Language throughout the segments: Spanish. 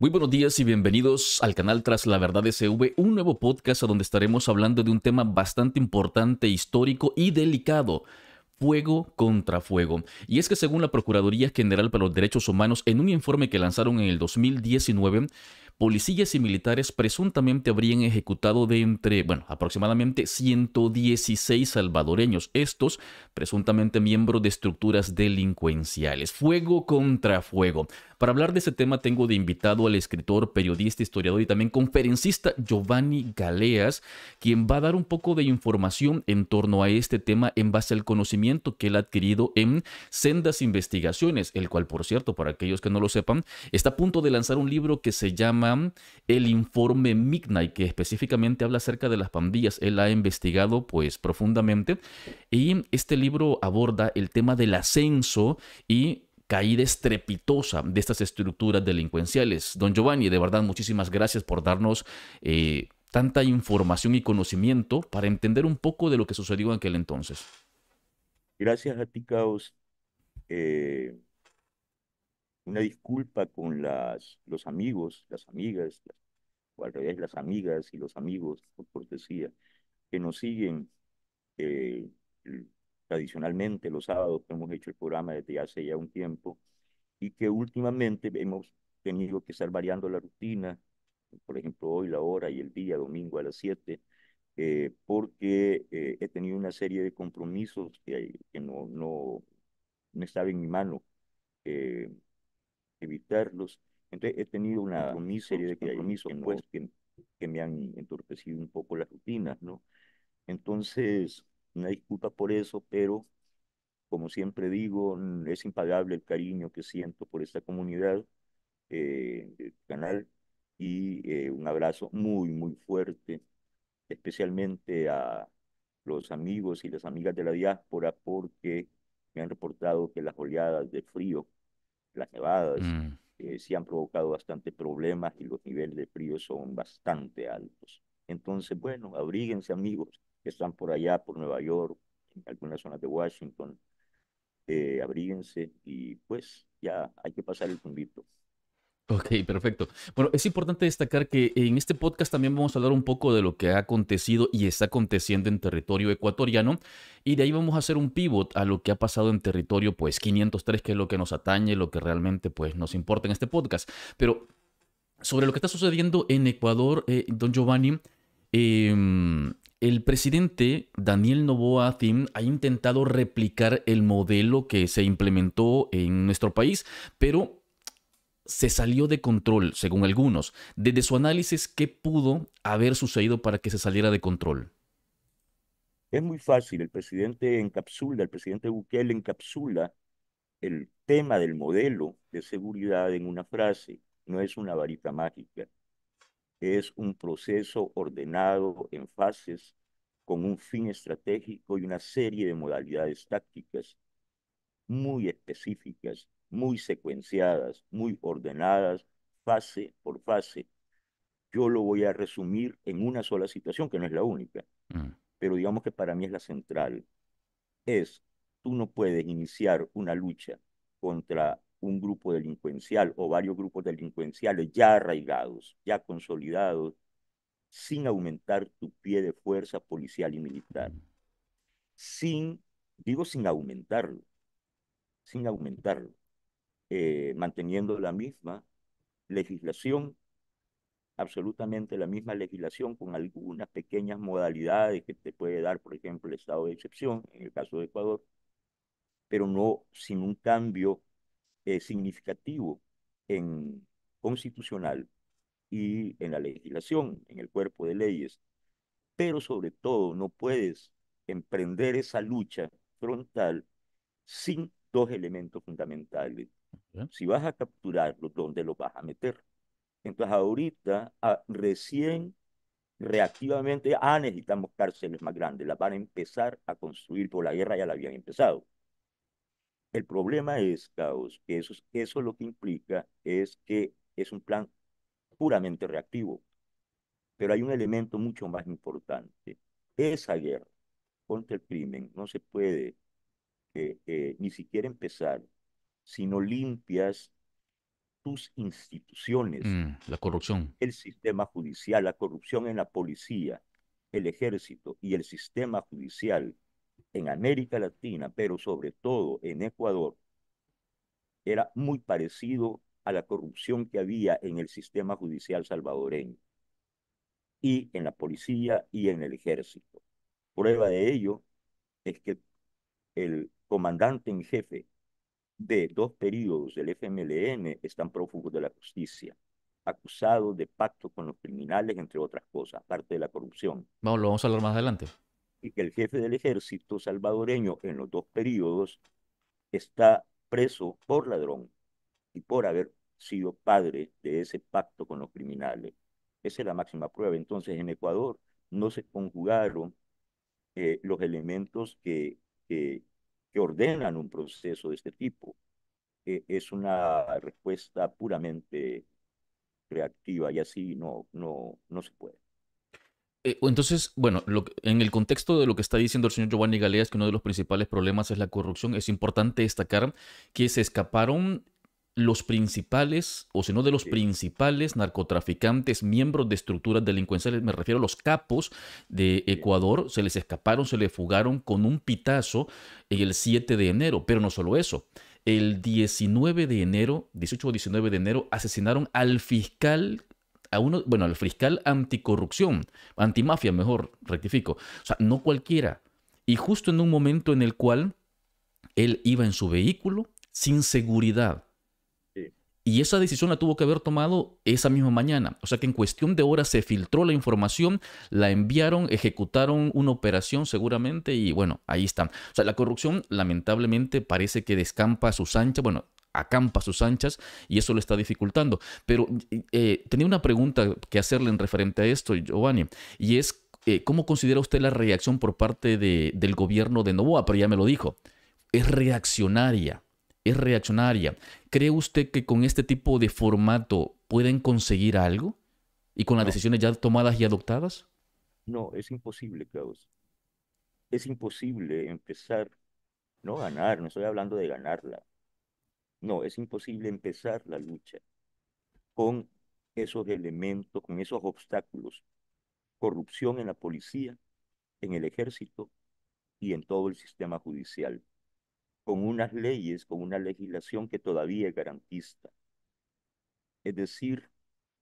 Muy buenos días y bienvenidos al canal Tras la Verdad SV, un nuevo podcast donde estaremos hablando de un tema bastante importante, histórico y delicado, fuego contra fuego. Y es que según la Procuraduría General para los Derechos Humanos, en un informe que lanzaron en el 2019, policías y militares presuntamente habrían ejecutado de entre, bueno, aproximadamente 116 salvadoreños, estos presuntamente miembros de estructuras delincuenciales. Fuego contra fuego. Para hablar de ese tema tengo de invitado al escritor, periodista, historiador y también conferencista Giovanni Galeas, quien va a dar un poco de información en torno a este tema en base al conocimiento que él ha adquirido en Sendas Investigaciones, el cual, por cierto, para aquellos que no lo sepan, está a punto de lanzar un libro que se llama El Informe Midnight, que específicamente habla acerca de las pandillas. Él ha investigado pues profundamente y este libro aborda el tema del ascenso y caída estrepitosa de estas estructuras delincuenciales. Don Giovanni, de verdad, muchísimas gracias por darnos... Eh, tanta información y conocimiento para entender un poco de lo que sucedió en aquel entonces. Gracias a ti, Caos. Eh, una disculpa con las, los amigos, las amigas, las, o al las amigas y los amigos, por cortesía, que nos siguen eh, tradicionalmente los sábados, que hemos hecho el programa desde hace ya un tiempo, y que últimamente hemos tenido que estar variando la rutina, por ejemplo, hoy la hora y el día, domingo a las 7, eh, porque eh, he tenido una serie de compromisos que, no, no, no, estaba en mi mano eh, evitarlos. Entonces he tenido una serie de compromisos que, pues, que, me han entorpecido un poco las rutinas, ¿no? Entonces, una disculpa por eso, pero como siempre digo, es impagable el cariño que siento por esta comunidad, del canal, y un abrazo muy, muy fuerte especialmente a los amigos y las amigas de la diáspora porque me han reportado que las oleadas de frío, las nevadas, mm. eh, sí han provocado bastante problemas y los niveles de frío son bastante altos. Entonces, bueno, abríguense amigos que están por allá, por Nueva York, en algunas zonas de Washington, eh, abríguense y pues ya hay que pasar el convito. Ok, perfecto. Bueno, es importante destacar que en este podcast también vamos a hablar un poco de lo que ha acontecido y está aconteciendo en territorio ecuatoriano y de ahí vamos a hacer un pivot a lo que ha pasado en territorio pues 503, que es lo que nos atañe, lo que realmente pues nos importa en este podcast. Pero sobre lo que está sucediendo en Ecuador, eh, don Giovanni, em, el presidente Daniel Novoa Thim ha intentado replicar el modelo que se implementó en nuestro país, pero se salió de control, según algunos. Desde su análisis, ¿qué pudo haber sucedido para que se saliera de control? Es muy fácil, el presidente encapsula, el presidente Bukele encapsula el tema del modelo de seguridad en una frase, no es una varita mágica, es un proceso ordenado en fases con un fin estratégico y una serie de modalidades tácticas muy específicas muy secuenciadas, muy ordenadas, fase por fase. Yo lo voy a resumir en una sola situación, que no es la única, mm. pero digamos que para mí es la central. Es, tú no puedes iniciar una lucha contra un grupo delincuencial o varios grupos delincuenciales ya arraigados, ya consolidados, sin aumentar tu pie de fuerza policial y militar. Mm. Sin, digo sin aumentarlo, sin aumentarlo. Eh, manteniendo la misma legislación, absolutamente la misma legislación, con algunas pequeñas modalidades que te puede dar, por ejemplo, el estado de excepción, en el caso de Ecuador, pero no sin un cambio eh, significativo en constitucional y en la legislación, en el cuerpo de leyes. Pero sobre todo no puedes emprender esa lucha frontal sin dos elementos fundamentales si vas a capturarlo, ¿dónde lo vas a meter? Entonces ahorita ah, recién reactivamente, ah, necesitamos cárceles más grandes, las van a empezar a construir, por la guerra ya la habían empezado. El problema es, Caos, que eso, eso lo que implica es que es un plan puramente reactivo, pero hay un elemento mucho más importante. Esa guerra contra el crimen no se puede eh, eh, ni siquiera empezar si limpias tus instituciones. Mm, la corrupción. El sistema judicial, la corrupción en la policía, el ejército y el sistema judicial en América Latina, pero sobre todo en Ecuador, era muy parecido a la corrupción que había en el sistema judicial salvadoreño y en la policía y en el ejército. Prueba de ello es que el comandante en jefe de dos periodos del FMLN están prófugos de la justicia, acusados de pacto con los criminales, entre otras cosas, aparte de la corrupción. Vamos, lo vamos a hablar más adelante. Y que el jefe del ejército salvadoreño en los dos periodos está preso por ladrón y por haber sido padre de ese pacto con los criminales. Esa es la máxima prueba. Entonces, en Ecuador no se conjugaron eh, los elementos que, que, que ordenan un proceso de este tipo. Eh, es una respuesta puramente reactiva y así no, no, no se puede. Eh, entonces, bueno, en el contexto de lo que está diciendo el señor Giovanni Galeas que uno de los principales problemas es la corrupción, es importante destacar que se escaparon los principales, o si no de los principales narcotraficantes, miembros de estructuras delincuenciales, me refiero a los capos de Ecuador, se les escaparon, se les fugaron con un pitazo el 7 de enero. Pero no solo eso, el 19 de enero, 18 o 19 de enero, asesinaron al fiscal a uno, bueno, al fiscal anticorrupción, antimafia, mejor, rectifico. O sea, no cualquiera. Y justo en un momento en el cual él iba en su vehículo sin seguridad. Y esa decisión la tuvo que haber tomado esa misma mañana. O sea que en cuestión de horas se filtró la información, la enviaron, ejecutaron una operación seguramente y bueno, ahí están. O sea, la corrupción lamentablemente parece que descampa a sus anchas, bueno, acampa a sus anchas y eso lo está dificultando. Pero eh, tenía una pregunta que hacerle en referente a esto, Giovanni, y es, eh, ¿cómo considera usted la reacción por parte del gobierno de Novoa? Pero ya me lo dijo, es reaccionaria es reaccionaria. ¿Cree usted que con este tipo de formato pueden conseguir algo? ¿Y con las decisiones ya tomadas y adoptadas? No, es imposible, claus Es imposible empezar, no ganar, no estoy hablando de ganarla. No, es imposible empezar la lucha con esos elementos, con esos obstáculos. Corrupción en la policía, en el ejército y en todo el sistema judicial con unas leyes, con una legislación que todavía es garantista. Es decir,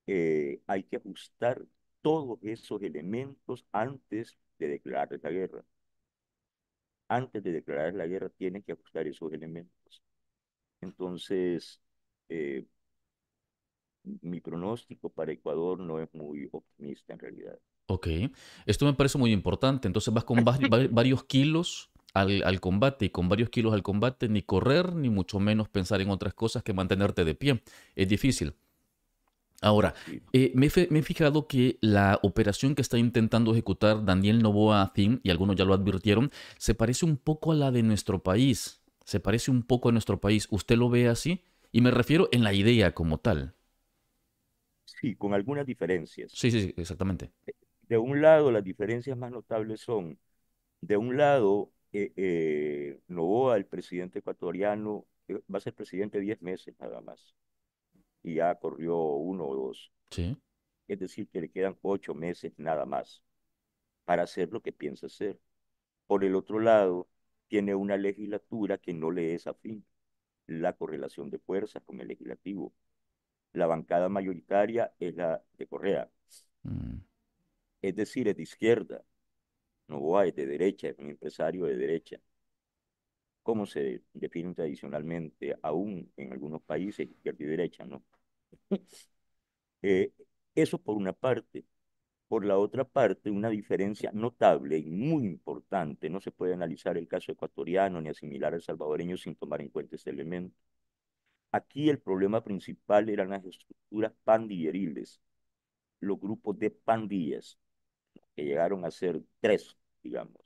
eh, hay que ajustar todos esos elementos antes de declarar la guerra. Antes de declarar la guerra tienen que ajustar esos elementos. Entonces, eh, mi pronóstico para Ecuador no es muy optimista en realidad. Ok, esto me parece muy importante. Entonces vas con varios kilos al, combate y con varios kilos al combate, ni correr, ni mucho menos pensar en otras cosas que mantenerte de pie. Es difícil. Ahora, eh, me, he fijado que la operación que está intentando ejecutar Daniel Novoa Fin, y algunos ya lo advirtieron, se parece un poco a la de nuestro país. Se parece un poco a nuestro país. ¿Usted lo ve así? Y me refiero en la idea como tal. Sí, con algunas diferencias. sí, sí exactamente. De un lado, las diferencias más notables son, de un lado, eh, eh, Novoa, el presidente ecuatoriano, eh, va a ser presidente 10 meses nada más. Y ya corrió uno o dos. Sí. Es decir, que le quedan ocho meses nada más para hacer lo que piensa hacer. Por el otro lado, tiene una legislatura que no le es afín. La correlación de fuerzas con el legislativo. La bancada mayoritaria es la de Correa. Mm. Es decir, es de izquierda. Novoa es de derecha, es un empresario de derecha, ¿Cómo se define tradicionalmente aún en algunos países, izquierda y derecha, ¿no? Eh, eso por una parte. Por la otra parte, una diferencia notable y muy importante, no se puede analizar el caso ecuatoriano ni asimilar al salvadoreño sin tomar en cuenta este elemento. Aquí el problema principal eran las estructuras pandilleriles, los grupos de pandillas, que llegaron a ser tres, digamos,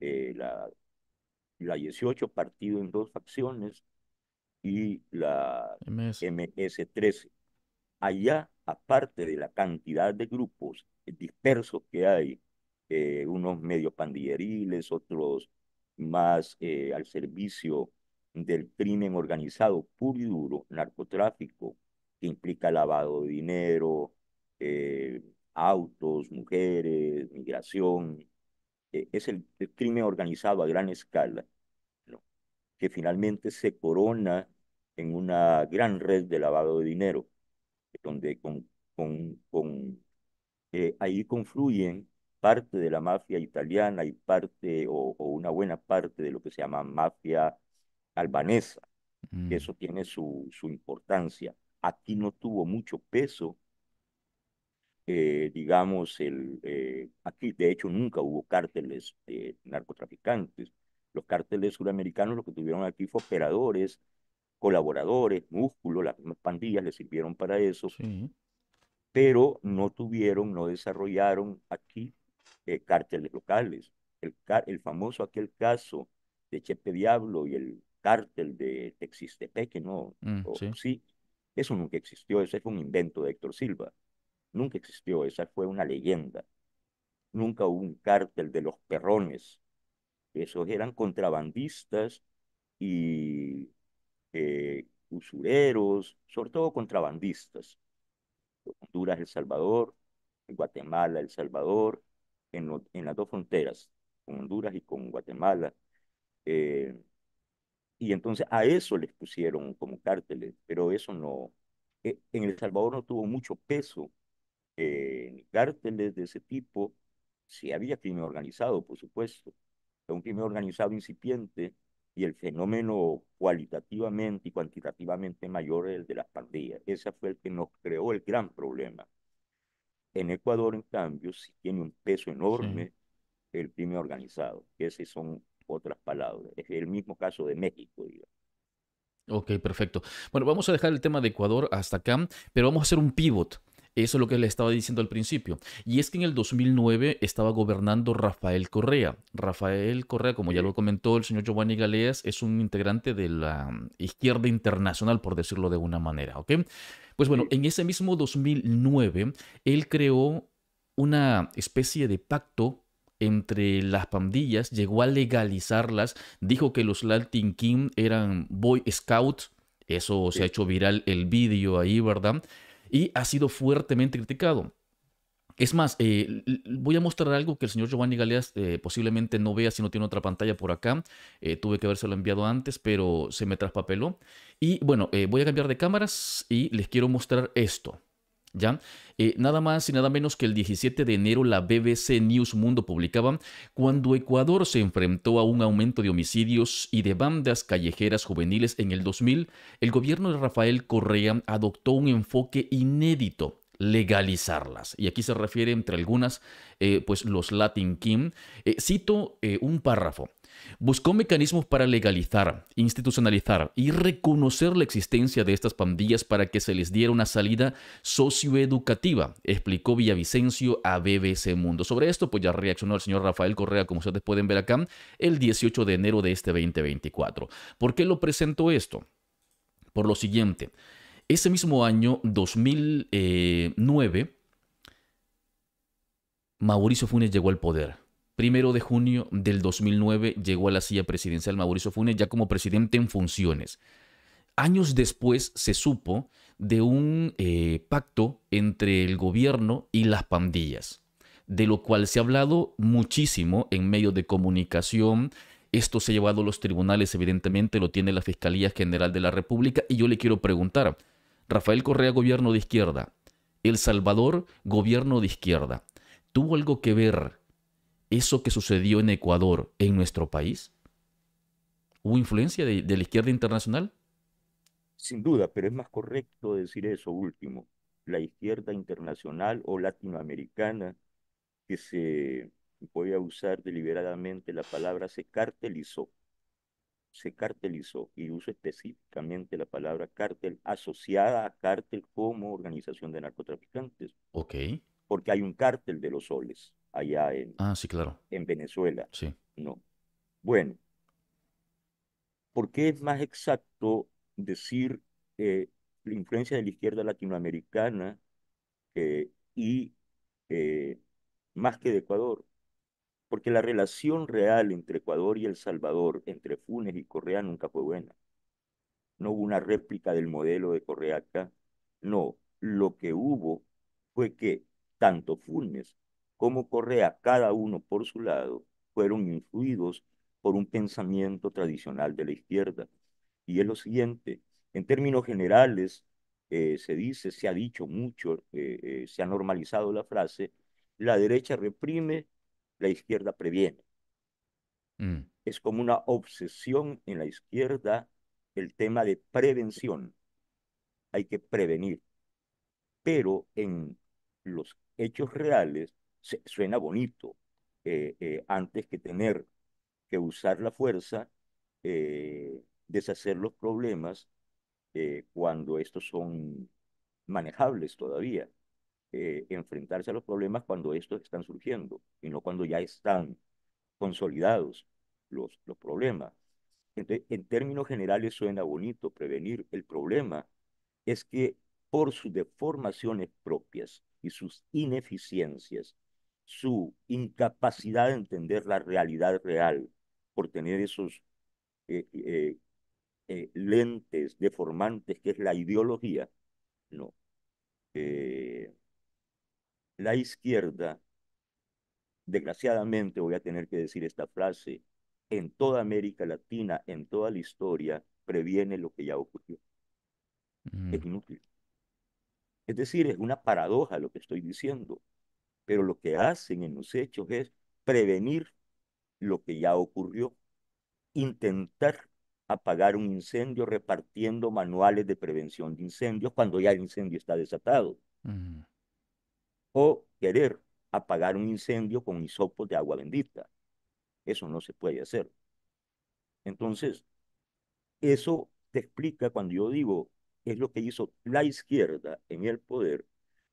eh, la, la 18 partido en dos facciones y la MS. 13 Allá, aparte de la cantidad de grupos dispersos que hay, eh, unos medios pandilleriles, otros más eh, al servicio del crimen organizado puro y duro, narcotráfico, que implica lavado de dinero, eh, autos, mujeres, migración. Eh, es el, crimen organizado a gran escala, que finalmente se corona en una gran red de lavado de dinero, donde con, con, con eh, ahí confluyen parte de la mafia italiana y parte o, una buena parte de lo que se llama mafia albanesa. Mm. Eso tiene su, su importancia. Aquí no tuvo mucho peso eh, digamos, el, eh, aquí de hecho nunca hubo cárteles de narcotraficantes. Los cárteles suramericanos lo que tuvieron aquí fue operadores, colaboradores, músculos, las mismas pandillas le sirvieron para eso, pero no tuvieron, no desarrollaron aquí eh, cárteles locales. El, el famoso aquel caso de Chepe Diablo y el cártel de Texistepeque, ¿no? Mm, sí. eso nunca existió, eso fue un invento de Héctor Silva. Nunca existió, esa fue una leyenda. Nunca hubo un cártel de los perrones. Esos eran contrabandistas y eh, usureros, sobre todo contrabandistas. Honduras, El Salvador, Guatemala, El Salvador, en, las dos fronteras, con Honduras y con Guatemala. Eh, y entonces a eso les pusieron como cárteles, pero eso no, eh, en El Salvador no tuvo mucho peso eh, cárteles de ese tipo, si había crimen organizado, por supuesto, un crimen organizado incipiente y el fenómeno cualitativamente y cuantitativamente mayor es el de las pandillas. Ese fue el que nos creó el gran problema. En Ecuador, en cambio, si tiene un peso enorme el crimen organizado, que esas son otras palabras. Es el mismo caso de México, Ok, perfecto. Bueno, vamos a dejar el tema de Ecuador hasta acá, pero vamos a hacer un pivot eso es lo que le estaba diciendo al principio. Y es que en el 2009 estaba gobernando Rafael Correa. Rafael Correa, como ya lo comentó el señor Giovanni Galeas, es un integrante de la mm, izquierda internacional, por decirlo de una manera, Pues bueno, en ese mismo 2009, él creó una especie de pacto entre las pandillas, llegó a legalizarlas, dijo que los Latin King eran Boy Scouts, eso se ha hecho viral el vídeo ahí, ¿verdad? y ha sido fuertemente criticado. Es más, eh, voy a mostrar algo que el señor Giovanni Galeas eh, posiblemente no vea si no tiene otra pantalla por acá. Eh, tuve que habérselo enviado antes, pero se me traspapeló. Y bueno, voy a cambiar de cámaras y les quiero mostrar esto. ¿Ya? Eh, nada más y nada menos que el 17 de enero la BBC News Mundo publicaba cuando Ecuador se enfrentó a un aumento de homicidios y de bandas callejeras juveniles en el 2000, el gobierno de Rafael Correa adoptó un enfoque inédito legalizarlas. Y aquí se refiere, entre algunas, eh, pues los Latin King. Eh, cito un párrafo buscó mecanismos para legalizar, institucionalizar y reconocer la existencia de estas pandillas para que se les diera una salida socioeducativa, explicó Villavicencio a BBC Mundo. Sobre esto, pues ya reaccionó el señor Rafael Correa, como ustedes pueden ver acá, el 18 de enero de este 2024. ¿Por qué lo presentó esto? Por lo siguiente, ese mismo año 2009, eh, Mauricio Funes llegó al poder Primero de junio del 2009 llegó a la silla presidencial Mauricio Funes ya como presidente en funciones. Años después se supo de un eh, pacto entre el gobierno y las pandillas, de lo cual se ha hablado muchísimo en medios de comunicación. Esto se ha llevado a los tribunales, evidentemente, lo tiene la Fiscalía General de la República. Y yo le quiero preguntar, Rafael Correa, gobierno de izquierda, El Salvador, gobierno de izquierda, ¿tuvo algo que ver eso que sucedió en Ecuador en nuestro país? ¿Hubo influencia de, la izquierda internacional? Sin duda, pero es más correcto decir eso último, la izquierda internacional o latinoamericana, que se, voy a usar deliberadamente la palabra, se cartelizó, se cartelizó, y uso específicamente la palabra cártel, asociada a cártel como organización de narcotraficantes. Ok. Porque hay un cártel de los soles allá en, ah, sí, claro. en Venezuela. Sí. No. Bueno, ¿por qué es más exacto decir eh, la influencia de la izquierda latinoamericana eh, y eh, más que de Ecuador? Porque la relación real entre Ecuador y El Salvador, entre Funes y Correa, nunca fue buena. No hubo una réplica del modelo de Correa acá. No, lo que hubo fue que tanto Funes cómo Correa, cada uno por su lado, fueron influidos por un pensamiento tradicional de la izquierda. Y es lo siguiente, en términos generales, eh, se dice, se ha dicho mucho, eh, eh, se ha normalizado la frase, la derecha reprime, la izquierda previene. Mm. Es como una obsesión en la izquierda el tema de prevención. Hay que prevenir. Pero en los hechos reales, suena bonito, eh, eh, antes que tener que usar la fuerza, eh, deshacer los problemas cuando estos son manejables todavía, enfrentarse a los problemas cuando estos están surgiendo y no cuando ya están consolidados los, los problemas. Entonces, en términos generales suena bonito prevenir. El problema es que por sus deformaciones propias y sus ineficiencias, su incapacidad de entender la realidad real por tener esos eh, eh, eh, lentes deformantes que es la ideología, no. la izquierda, desgraciadamente voy a tener que decir esta frase, en toda América Latina, en toda la historia, previene lo que ya ocurrió. Mm. Es inútil. Es decir, es una paradoja lo que estoy diciendo. Pero lo que hacen en los hechos es prevenir lo que ya ocurrió, intentar apagar un incendio repartiendo manuales de prevención de incendios cuando ya el incendio está desatado. O querer apagar un incendio con hisopos de agua bendita. Eso no se puede hacer. Entonces, eso te explica cuando yo digo, es lo que hizo la izquierda en el poder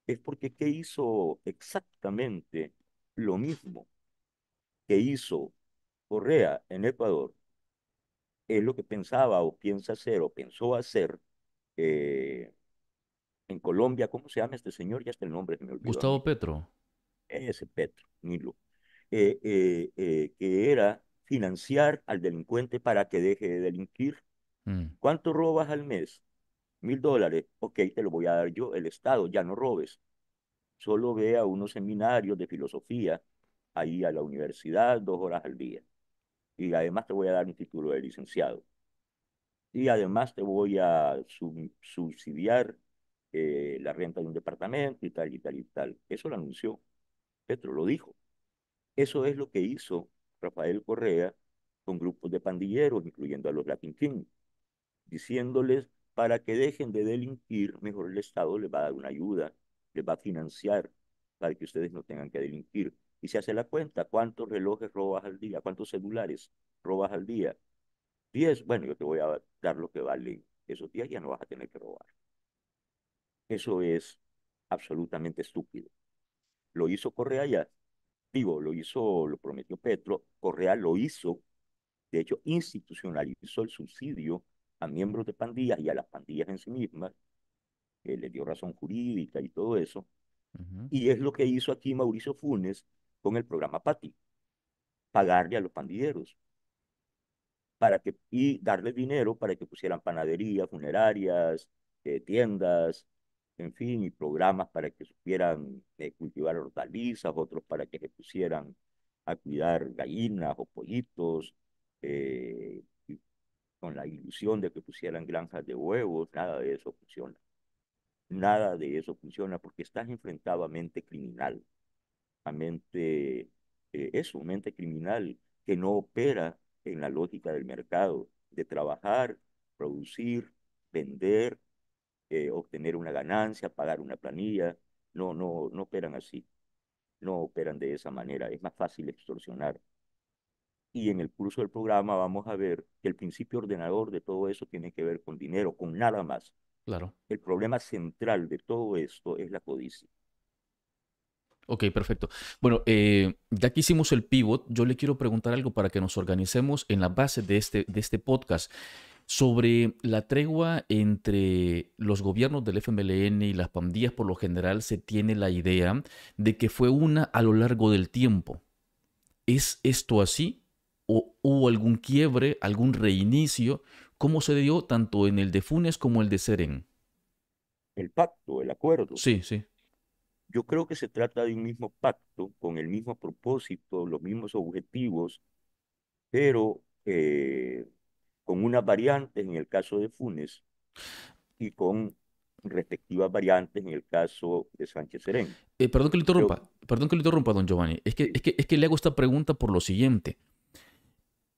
es porque ¿qué hizo exactamente lo mismo que hizo Correa en Ecuador? Es lo que pensaba o piensa hacer o pensó hacer eh, en Colombia, ¿cómo se llama este señor? Ya está el nombre que me olvidó. Gustavo Petro. Ese Petro, Nilo. Eh, eh, que era financiar al delincuente para que deje de delinquir. Mm. ¿Cuánto robas al mes? mil dólares, ok, te lo voy a dar yo, el Estado, ya no robes. Solo ve a unos seminarios de filosofía ahí a la universidad dos horas al día. Y además te voy a dar un título de licenciado. Y además te voy a subsidiar eh, la renta de un departamento y tal y tal y tal. Eso lo anunció. Petro lo dijo. Eso es lo que hizo Rafael Correa con grupos de pandilleros, incluyendo a los Latin King, diciéndoles para que dejen de delinquir, mejor el Estado les va a dar una ayuda, les va a financiar para que ustedes no tengan que delinquir. Y se hace la cuenta, ¿cuántos relojes robas al día? ¿Cuántos celulares robas al día? Diez, bueno, yo te voy a dar lo que vale esos días, ya no vas a tener que robar. Eso es absolutamente estúpido. Lo hizo Correa ya, digo, lo hizo, lo prometió Petro, Correa lo hizo, de hecho institucionalizó el subsidio a miembros de pandillas y a las pandillas en sí mismas, que eh, le dio razón jurídica y todo eso. Y es lo que hizo aquí Mauricio Funes con el programa PATI, pagarle a los pandilleros para que, y darle dinero para que pusieran panaderías, funerarias, eh, tiendas, en fin, y programas para que supieran eh, cultivar hortalizas, otros para que se pusieran a cuidar gallinas o pollitos, la ilusión de que pusieran granjas de huevos, nada de eso funciona. Nada de eso funciona porque estás enfrentado a mente criminal, a mente, eso, mente criminal que no opera en la lógica del mercado, de trabajar, producir, vender, eh, obtener una ganancia, pagar una planilla. No, no, no operan así, no operan de esa manera. Es más fácil extorsionar y en el curso del programa vamos a ver que el principio ordenador de todo eso tiene que ver con dinero, con nada más. Claro. El problema central de todo esto es la codicia. Ok, perfecto. Bueno, eh, ya que hicimos el pivot, yo le quiero preguntar algo para que nos organicemos en la base de este, de este podcast sobre la tregua entre los gobiernos del FMLN y las pandillas, por lo general se tiene la idea de que fue una a lo largo del tiempo. ¿Es esto así? o hubo algún quiebre, algún reinicio, ¿Cómo se dio tanto en el de Funes como el de Seren. El pacto, el acuerdo. Sí, sí. Yo creo que se trata de un mismo pacto, con el mismo propósito, los mismos objetivos, pero eh, con unas variantes en el caso de Funes y con respectivas variantes en el caso de Sánchez Serén. Eh, perdón que le interrumpa, perdón que le interrumpa, don Giovanni. Es es que, es que le hago esta pregunta por lo siguiente.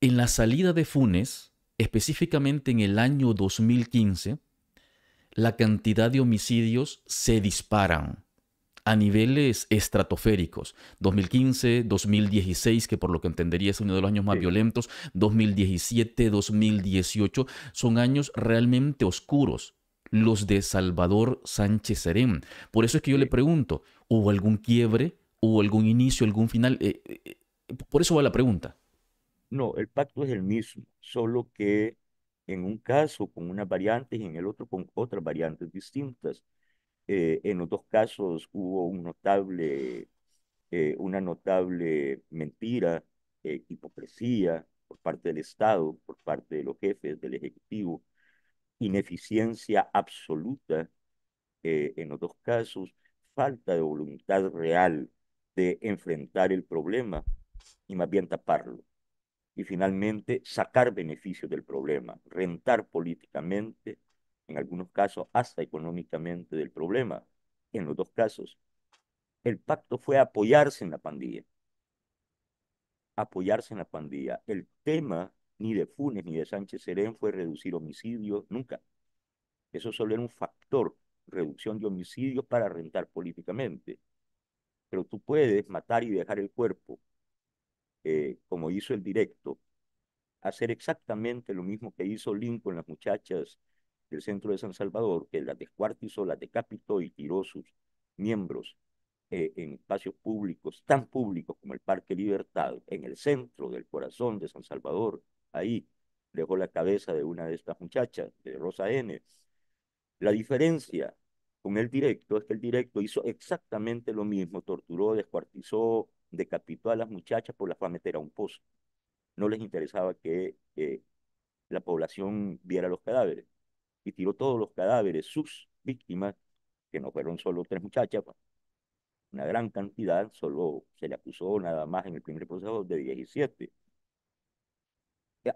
En la salida de Funes, específicamente en el año 2015, la cantidad de homicidios se disparan a niveles estratosféricos. 2015, 2016, que por lo que entendería es uno de los años más violentos, 2017, 2018, son años realmente oscuros, los de Salvador Sánchez Serén. Por eso es que yo le pregunto, ¿hubo algún quiebre? ¿Hubo algún inicio, algún final? Eh, eh, eh, por eso va la pregunta. No, el pacto es el mismo, solo que en un caso con unas variantes y en el otro con otras variantes distintas. Eh, en los dos casos hubo un notable, eh, una notable mentira, eh, hipocresía por parte del Estado, por parte de los jefes del Ejecutivo, ineficiencia absoluta en los dos casos, falta de voluntad real de enfrentar el problema y más bien taparlo y finalmente sacar beneficios del problema, rentar políticamente, en algunos casos hasta económicamente del problema, en los dos casos. El pacto fue apoyarse en la pandilla, apoyarse en la pandilla. El tema ni de Funes ni de Sánchez Serén fue reducir homicidios, nunca. Eso solo era un factor, reducción de homicidios para rentar políticamente. Pero tú puedes matar y dejar el cuerpo, eh, como hizo el directo, hacer exactamente lo mismo que hizo Lincoln las muchachas del centro de San Salvador, que las descuartizó, las decapitó y tiró sus miembros eh, en espacios públicos, tan públicos como el Parque Libertad, en el centro del corazón de San Salvador, ahí dejó la cabeza de una de estas muchachas, de Rosa N. La diferencia con el directo es que el directo hizo exactamente lo mismo, torturó, descuartizó, decapitó a las muchachas por la fama meter a un pozo. No les interesaba que eh, la población viera los cadáveres. Y tiró todos los cadáveres, sus víctimas, que no fueron solo tres muchachas, una gran cantidad, solo se le acusó nada más en el primer proceso de 17.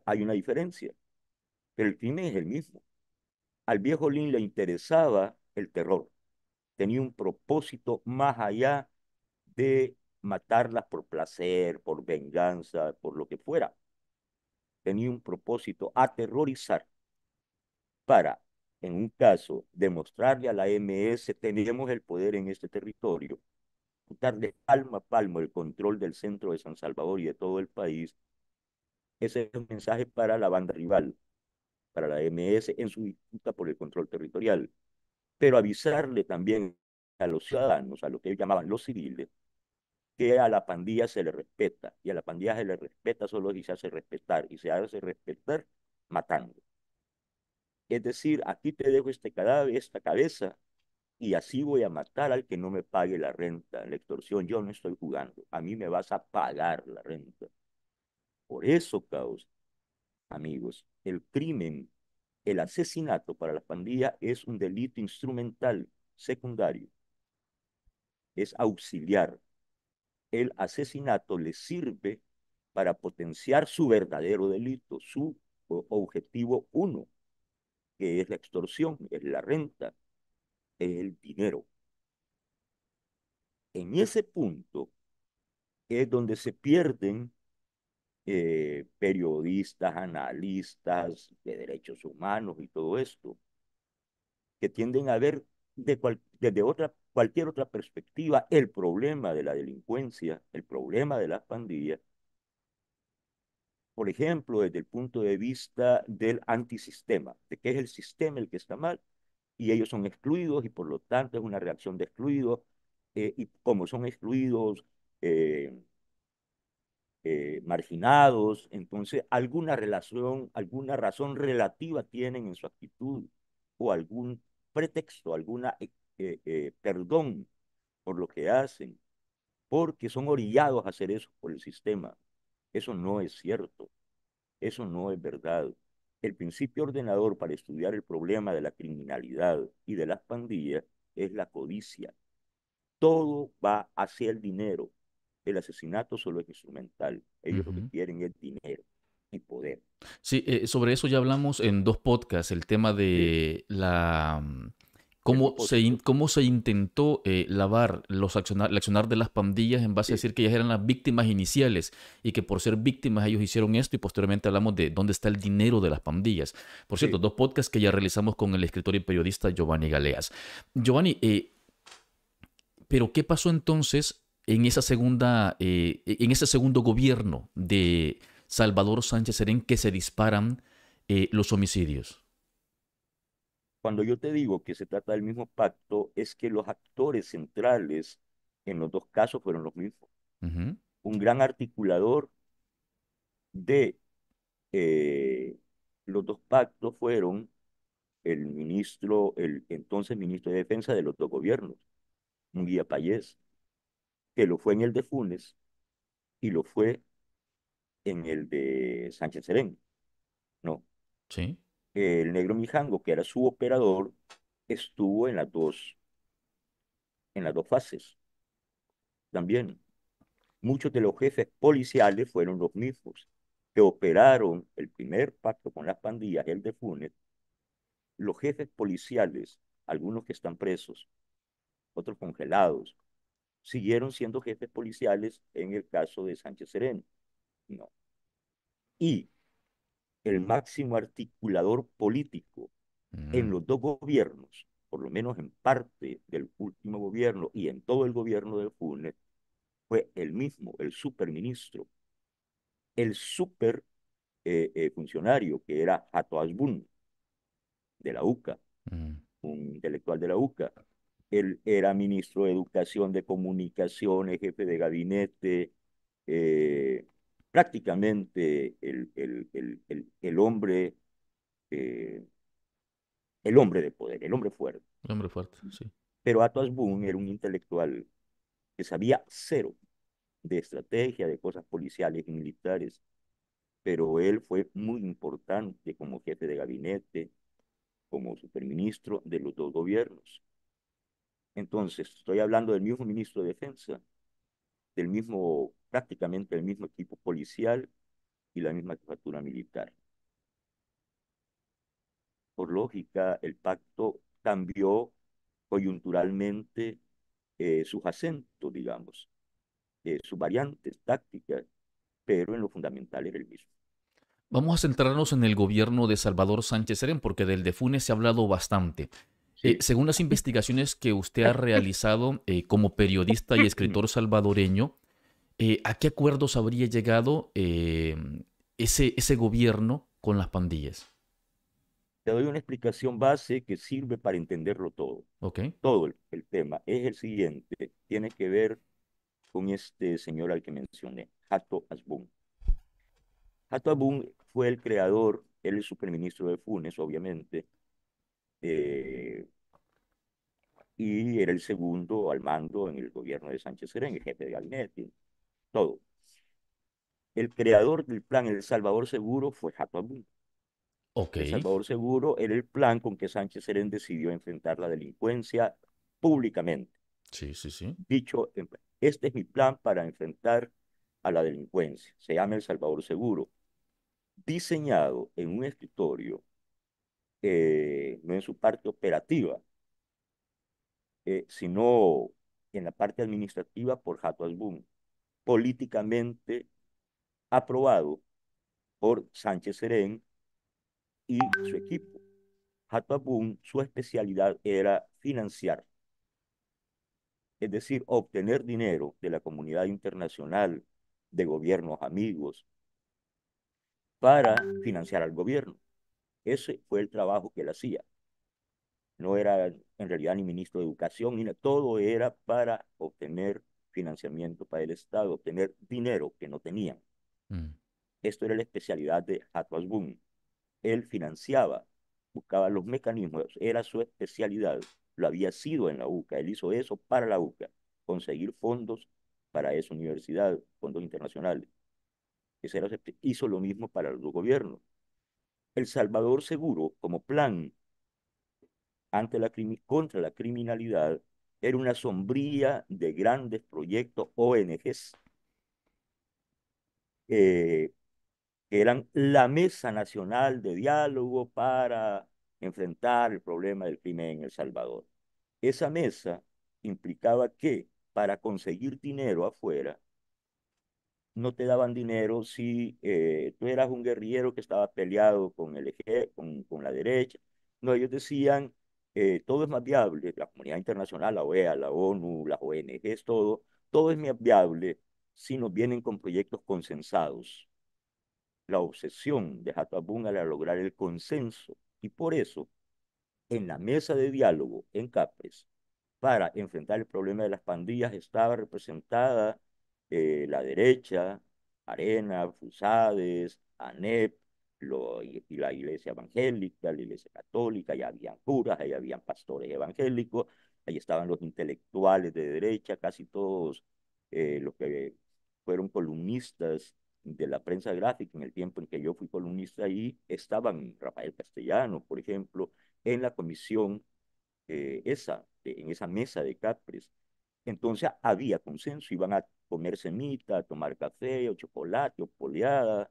Hay una diferencia, pero el crimen es el mismo. Al viejo Lin le interesaba el terror, tenía un propósito más allá de matarlas por placer, por venganza, por lo que fuera. Tenía un propósito, aterrorizar, para, en un caso, demostrarle a la MS, teníamos el poder en este territorio, darle palmo a palmo el control del centro de San Salvador y de todo el país. Ese es un mensaje para la banda rival, para la MS en su disputa por el control territorial. Pero avisarle también a los ciudadanos, a lo que ellos llamaban los civiles, que a la pandilla se le respeta, y a la pandilla se le respeta solo si se hace respetar, y se hace respetar matando. Es decir, aquí te dejo este cadáver, esta cabeza, y así voy a matar al que no me pague la renta, la extorsión, yo no estoy jugando, a mí me vas a pagar la renta. Por eso, caos, amigos, el crimen, el asesinato para la pandilla es un delito instrumental, secundario. Es auxiliar, el asesinato le sirve para potenciar su verdadero delito, su objetivo uno, que es la extorsión, es la renta, es el dinero. En ese punto es donde se pierden eh, periodistas, analistas de derechos humanos y todo esto, que tienden a ver de desde otra cualquier otra perspectiva, el problema de la delincuencia, el problema de las pandillas, por ejemplo, desde el punto de vista del antisistema, de que es el sistema el que está mal y ellos son excluidos y por lo tanto es una reacción de excluidos eh, y como son excluidos, eh, eh, marginados, entonces alguna relación, alguna razón relativa tienen en su actitud o algún pretexto, alguna eh, eh, perdón por lo que hacen, porque son orillados a hacer eso por el sistema. Eso no es cierto, eso no es verdad. El principio ordenador para estudiar el problema de la criminalidad y de las pandillas es la codicia. Todo va hacia el dinero. El asesinato solo es instrumental. Ellos lo que quieren es dinero y poder. Sí, eh, sobre eso ya hablamos en dos podcasts, el tema de la mm, cómo, se, cómo se intentó eh, lavar los accionar, el accionar de las pandillas en base a decir que ellas eran las víctimas iniciales y que por ser víctimas ellos hicieron esto y posteriormente hablamos de dónde está el dinero de las pandillas. Por cierto, dos podcasts que ya realizamos con el escritor y periodista Giovanni Galeas. Giovanni, eh, pero ¿qué pasó entonces en, esa segunda, eh, en ese segundo gobierno de Salvador Sánchez Serén que se disparan los homicidios? Cuando yo te digo que se trata del mismo pacto, es que los actores centrales en los dos casos fueron los mismos. Un gran articulador de eh, los dos pactos fueron el ministro, el entonces ministro de Defensa de los dos gobiernos, Munguía Payés, que lo fue en el de Funes y lo fue en el de Sánchez Serén. No. Sí. Eh, el negro Mijango, que era su operador, estuvo en las dos, en las dos fases. También muchos de los jefes policiales fueron los mismos que operaron el primer pacto con las pandillas, el de Funes. Los jefes policiales, algunos que están presos, otros congelados, siguieron siendo jefes policiales en el caso de Sánchez Sereno. No. Y el máximo articulador político en mm. los dos gobiernos, por lo menos en parte del último gobierno y en todo el gobierno de Funes, fue el mismo, el superministro, el super eh, eh, funcionario que era Hato Asbun, de la UCA, mm. un intelectual de la UCA. Él era ministro de Educación, de Comunicaciones, jefe de gabinete, eh, prácticamente el, el, el, hombre, eh, el hombre de poder, el hombre fuerte. El hombre fuerte, sí. Pero Atlas Boone era un intelectual que sabía cero de estrategia, de cosas policiales y militares, pero él fue muy importante como jefe de gabinete, como superministro de los dos gobiernos. Entonces, estoy hablando del mismo ministro de Defensa, del mismo prácticamente el mismo equipo policial y la misma estructura militar. Por lógica, el pacto cambió coyunturalmente eh, sus acentos, digamos, eh, sus variantes tácticas, pero en lo fundamental era el mismo. Vamos a centrarnos en el gobierno de Salvador Sánchez Serén, porque del de Funes se ha hablado bastante. Eh, según las investigaciones que usted ha realizado como periodista y escritor salvadoreño, eh, ¿a qué acuerdos habría llegado em, ese, ese gobierno con las pandillas? Te doy una explicación base que sirve para entenderlo todo. Okay. Todo el, tema es el siguiente, tiene que ver con este señor al que mencioné, Hato Asbun. Hato Asbun fue el creador, él es superministro de Funes, obviamente, eh, y era el segundo al mando en el gobierno de Sánchez Serén, el jefe de gabinete todo. El creador del plan El Salvador Seguro fue Jato Abul. El Salvador Seguro era el plan con que Sánchez Serén decidió enfrentar la delincuencia públicamente. Sí, sí, sí. Dicho, este es mi plan para enfrentar a la delincuencia. Se llama El Salvador Seguro. Diseñado en un escritorio, eh, no en su parte operativa, eh, sino en la parte administrativa por Jato Boom políticamente aprobado por Sánchez Serén y su equipo. Hatabun, su especialidad era financiar, es decir, obtener dinero de la comunidad internacional, de gobiernos amigos, para financiar al gobierno. Ese fue el trabajo que él hacía. No era en realidad ni ministro de Educación, ni todo era para obtener financiamiento para el Estado, obtener dinero que no tenían. Mm. Esto era la especialidad de atwas Boom. Él financiaba, buscaba los mecanismos, era su especialidad, lo había sido en la UCA, él hizo eso para la UCA, conseguir fondos para esa universidad, fondos internacionales. hizo lo mismo para los gobiernos. El Salvador Seguro, como plan ante la, contra la criminalidad, era una sombría de grandes proyectos ONGs, eh, que eran la Mesa Nacional de Diálogo para enfrentar el problema del crimen en El Salvador. Esa mesa implicaba que para conseguir dinero afuera, no te daban dinero si eh, tú eras un guerrillero que estaba peleado con, el eje, con la derecha. No, ellos decían, eh, todo es más viable, la comunidad internacional, la OEA, la ONU, las ONGs, todo, todo es más viable si nos vienen con proyectos consensados. La obsesión de Hatabun era lograr el consenso y por eso en la mesa de diálogo en CAPES para enfrentar el problema de las pandillas estaba representada eh, la derecha, Arena, Fusades, ANEP, y la iglesia evangélica, la iglesia católica, allá habían curas, ahí habían pastores evangélicos, ahí estaban los intelectuales de derecha, casi todos eh, los que fueron columnistas de la prensa gráfica en el tiempo en que yo fui columnista ahí, estaban Rafael Castellano, por ejemplo, en la comisión eh, esa, en esa mesa de Capres. Entonces había consenso, iban a comer semita, tomar café o chocolate o poleada,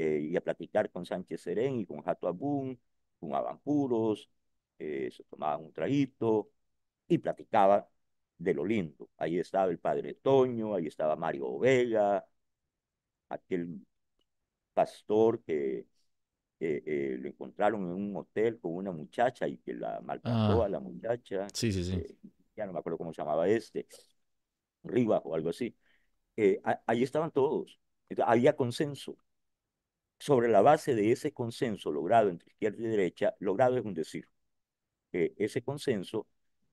eh, y a platicar con Sánchez Serén y con Jato Abun, fumaban puros, eh, se tomaban un traguito y platicaba de lo lindo. Ahí estaba el padre Toño, ahí estaba Mario Vega, aquel pastor que eh, lo encontraron en un hotel con una muchacha y que la maltrató ah. a la muchacha. Sí, sí, sí. Eh, ya no me acuerdo cómo se llamaba este, Riva o algo así. ahí estaban todos. había consenso sobre la base de ese consenso logrado entre izquierda y derecha, logrado es un decir, ese consenso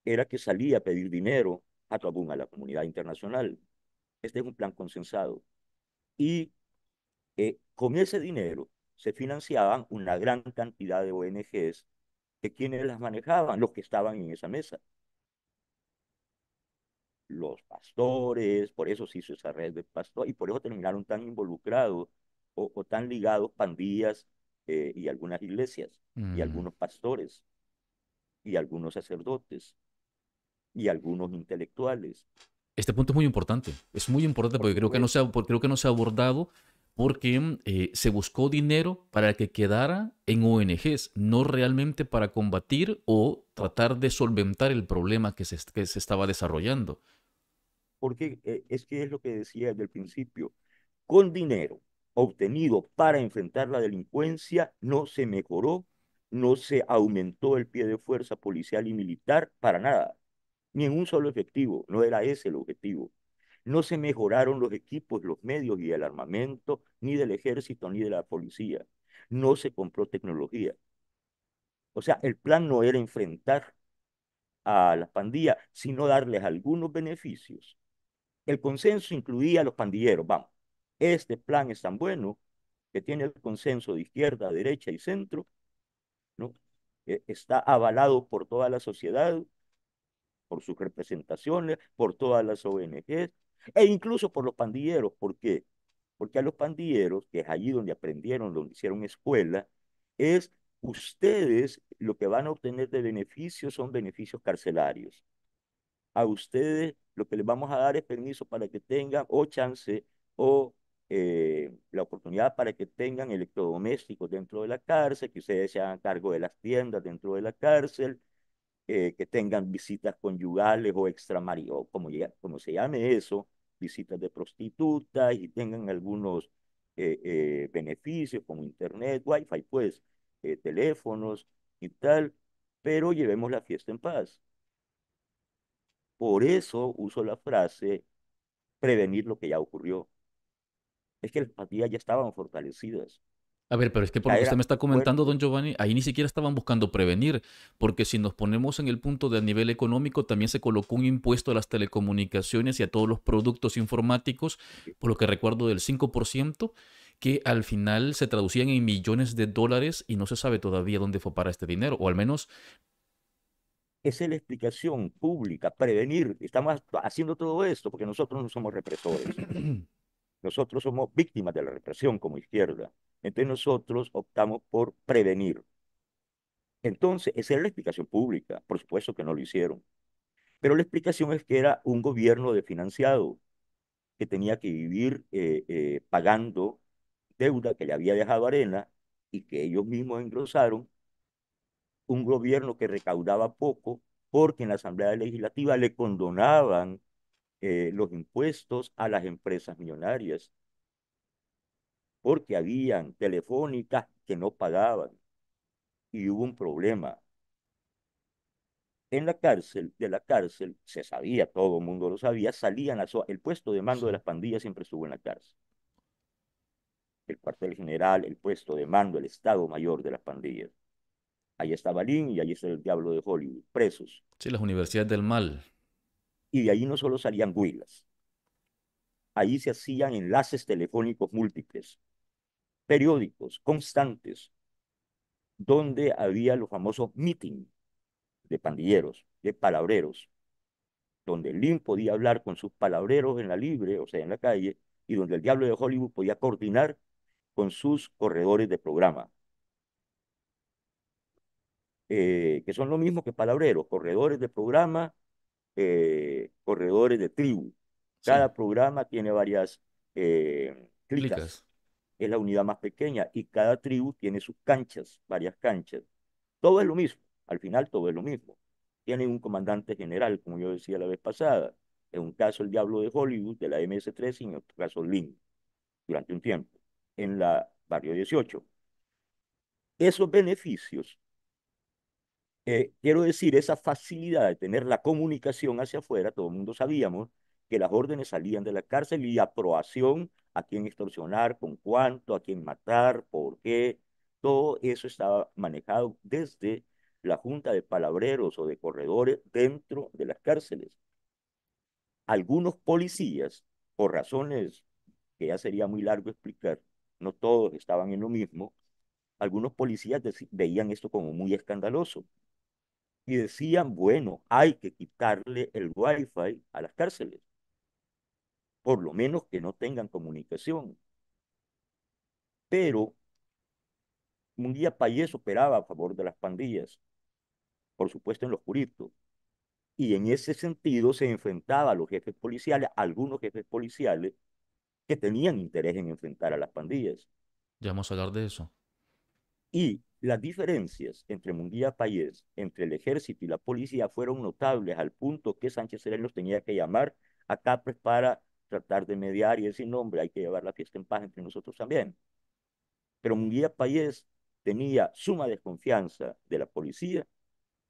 era que salía a pedir dinero a a la comunidad internacional. Este es un plan consensado. Y eh, con ese dinero se financiaban una gran cantidad de ONGs que quienes las manejaban, los que estaban en esa mesa. Los pastores, por eso se hizo esa red de pastores, y por eso terminaron tan involucrados o, tan ligados pandillas eh, y algunas iglesias y mm. algunos pastores y algunos sacerdotes y algunos intelectuales. Este punto es muy importante, es muy importante porque creo que no se ha, creo que no se ha abordado porque eh, se buscó dinero para que quedara en ONGs, no realmente para combatir o tratar de solventar el problema que se, estaba desarrollando. Porque eh, es que es lo que decía desde el principio, con dinero, obtenido para enfrentar la delincuencia no se mejoró, no se aumentó el pie de fuerza policial y militar para nada, ni en un solo efectivo, no era ese el objetivo. No se mejoraron los equipos, los medios y el armamento, ni del ejército, ni de la policía. No se compró tecnología. O sea, el plan no era enfrentar a las pandillas, sino darles algunos beneficios. El consenso incluía a los pandilleros, vamos este plan es tan bueno que tiene el consenso de izquierda, derecha y centro, ¿no? E, está avalado por toda la sociedad, por sus representaciones, por todas las ONGs e incluso por los pandilleros. ¿Por qué? Porque a los pandilleros, que es allí donde aprendieron, donde hicieron escuela, es ustedes lo que van a obtener de beneficios son beneficios carcelarios. A ustedes lo que les vamos a dar es permiso para que tengan o chance o eh, la oportunidad para que tengan electrodomésticos dentro de la cárcel, que ustedes se hagan cargo de las tiendas dentro de la cárcel, eh, que tengan visitas conyugales o extramarios, como, como se llame eso, visitas de prostitutas y tengan algunos eh, beneficios como internet, wifi, pues, teléfonos y tal, pero llevemos la fiesta en paz. Por eso uso la frase prevenir lo que ya ocurrió es que las ya estaban fortalecidas. A ver, pero es que por lo que usted me está comentando, don Giovanni, ahí ni siquiera estaban buscando prevenir, porque si nos ponemos en el punto de a nivel económico, también se colocó un impuesto a las telecomunicaciones y a todos los productos informáticos, por lo que recuerdo del 5%, que al final se traducían en millones de dólares y no se sabe todavía dónde fue para este dinero, o al menos... Esa es la explicación pública, prevenir. Estamos haciendo todo esto porque nosotros no somos represores. Nosotros somos víctimas de la represión como izquierda. Entonces nosotros optamos por prevenir. Entonces, esa era la explicación pública. Por supuesto que no lo hicieron. Pero la explicación es que era un gobierno financiado que tenía que vivir eh, eh, pagando deuda que le había dejado Arena y que ellos mismos engrosaron, un gobierno que recaudaba poco porque en la Asamblea Legislativa le condonaban eh, los impuestos a las empresas millonarias, porque habían telefónicas que no pagaban y hubo un problema. En la cárcel, de la cárcel, se sabía, todo el mundo lo sabía, salían las, el puesto de mando de las pandillas siempre estuvo en la cárcel. El cuartel general, el puesto de mando, el Estado Mayor de las pandillas. Ahí estaba Lin y ahí está el diablo de Hollywood, presos. Sí, las universidades del mal y de ahí no solo salían huilas. Ahí se hacían enlaces telefónicos múltiples, periódicos, constantes, donde había los famosos meetings de pandilleros, de palabreros, donde Lin podía hablar con sus palabreros en la libre, o sea, en la calle, y donde el diablo de Hollywood podía coordinar con sus corredores de programa. Eh, que son lo mismo que palabreros, corredores de programa eh, corredores de tribu. Cada programa tiene varias eh, Es la unidad más pequeña y cada tribu tiene sus canchas, varias canchas. Todo es lo mismo, al final todo es lo mismo. tiene un comandante general, como yo decía la vez pasada. En un caso el Diablo de Hollywood, de la ms 3 y en otro caso Lynn, durante un tiempo, en la barrio 18. Esos beneficios eh, quiero decir, esa facilidad de tener la comunicación hacia afuera, todo el mundo sabíamos que las órdenes salían de la cárcel y aprobación a quién extorsionar, con cuánto, a quién matar, por qué, todo eso estaba manejado desde la junta de palabreros o de corredores dentro de las cárceles. Algunos policías, por razones que ya sería muy largo explicar, no todos estaban en lo mismo, algunos policías veían esto como muy escandaloso y decían, bueno, hay que quitarle el wifi a las cárceles, por lo menos que no tengan comunicación. Pero un día Payés operaba a favor de las pandillas, por supuesto en los curitos y en ese sentido se enfrentaba a los jefes policiales, algunos jefes policiales que tenían interés en enfrentar a las pandillas. Ya vamos a hablar de eso. Y las diferencias entre Mundía Payés, entre el ejército y la policía fueron notables al punto que Sánchez Serén tenía que llamar a Capres para tratar de mediar y decir, nombre. hombre, hay que llevar la fiesta en paz entre nosotros también. Pero Munguía Payés tenía suma desconfianza de la policía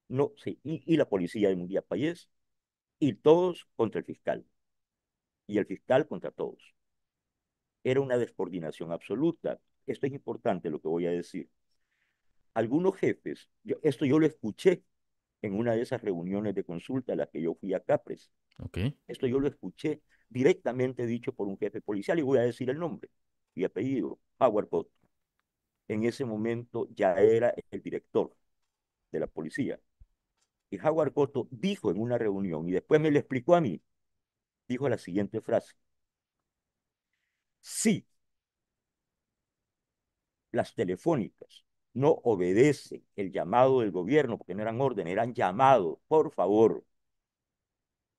no, sí, y, la policía de Munguía Payés y todos contra el fiscal y el fiscal contra todos. Era una descoordinación absoluta. Esto es importante lo que voy a decir algunos jefes, esto yo lo escuché en una de esas reuniones de consulta a las que yo fui a Capres. Esto yo lo escuché directamente dicho por un jefe policial y voy a decir el nombre y apellido, Howard Cotto. En ese momento ya era el director de la policía. Y Howard Cotto dijo en una reunión, y después me lo explicó a mí, dijo la siguiente frase. Sí, las telefónicas no obedece el llamado del gobierno, porque no eran orden, eran llamados, por favor,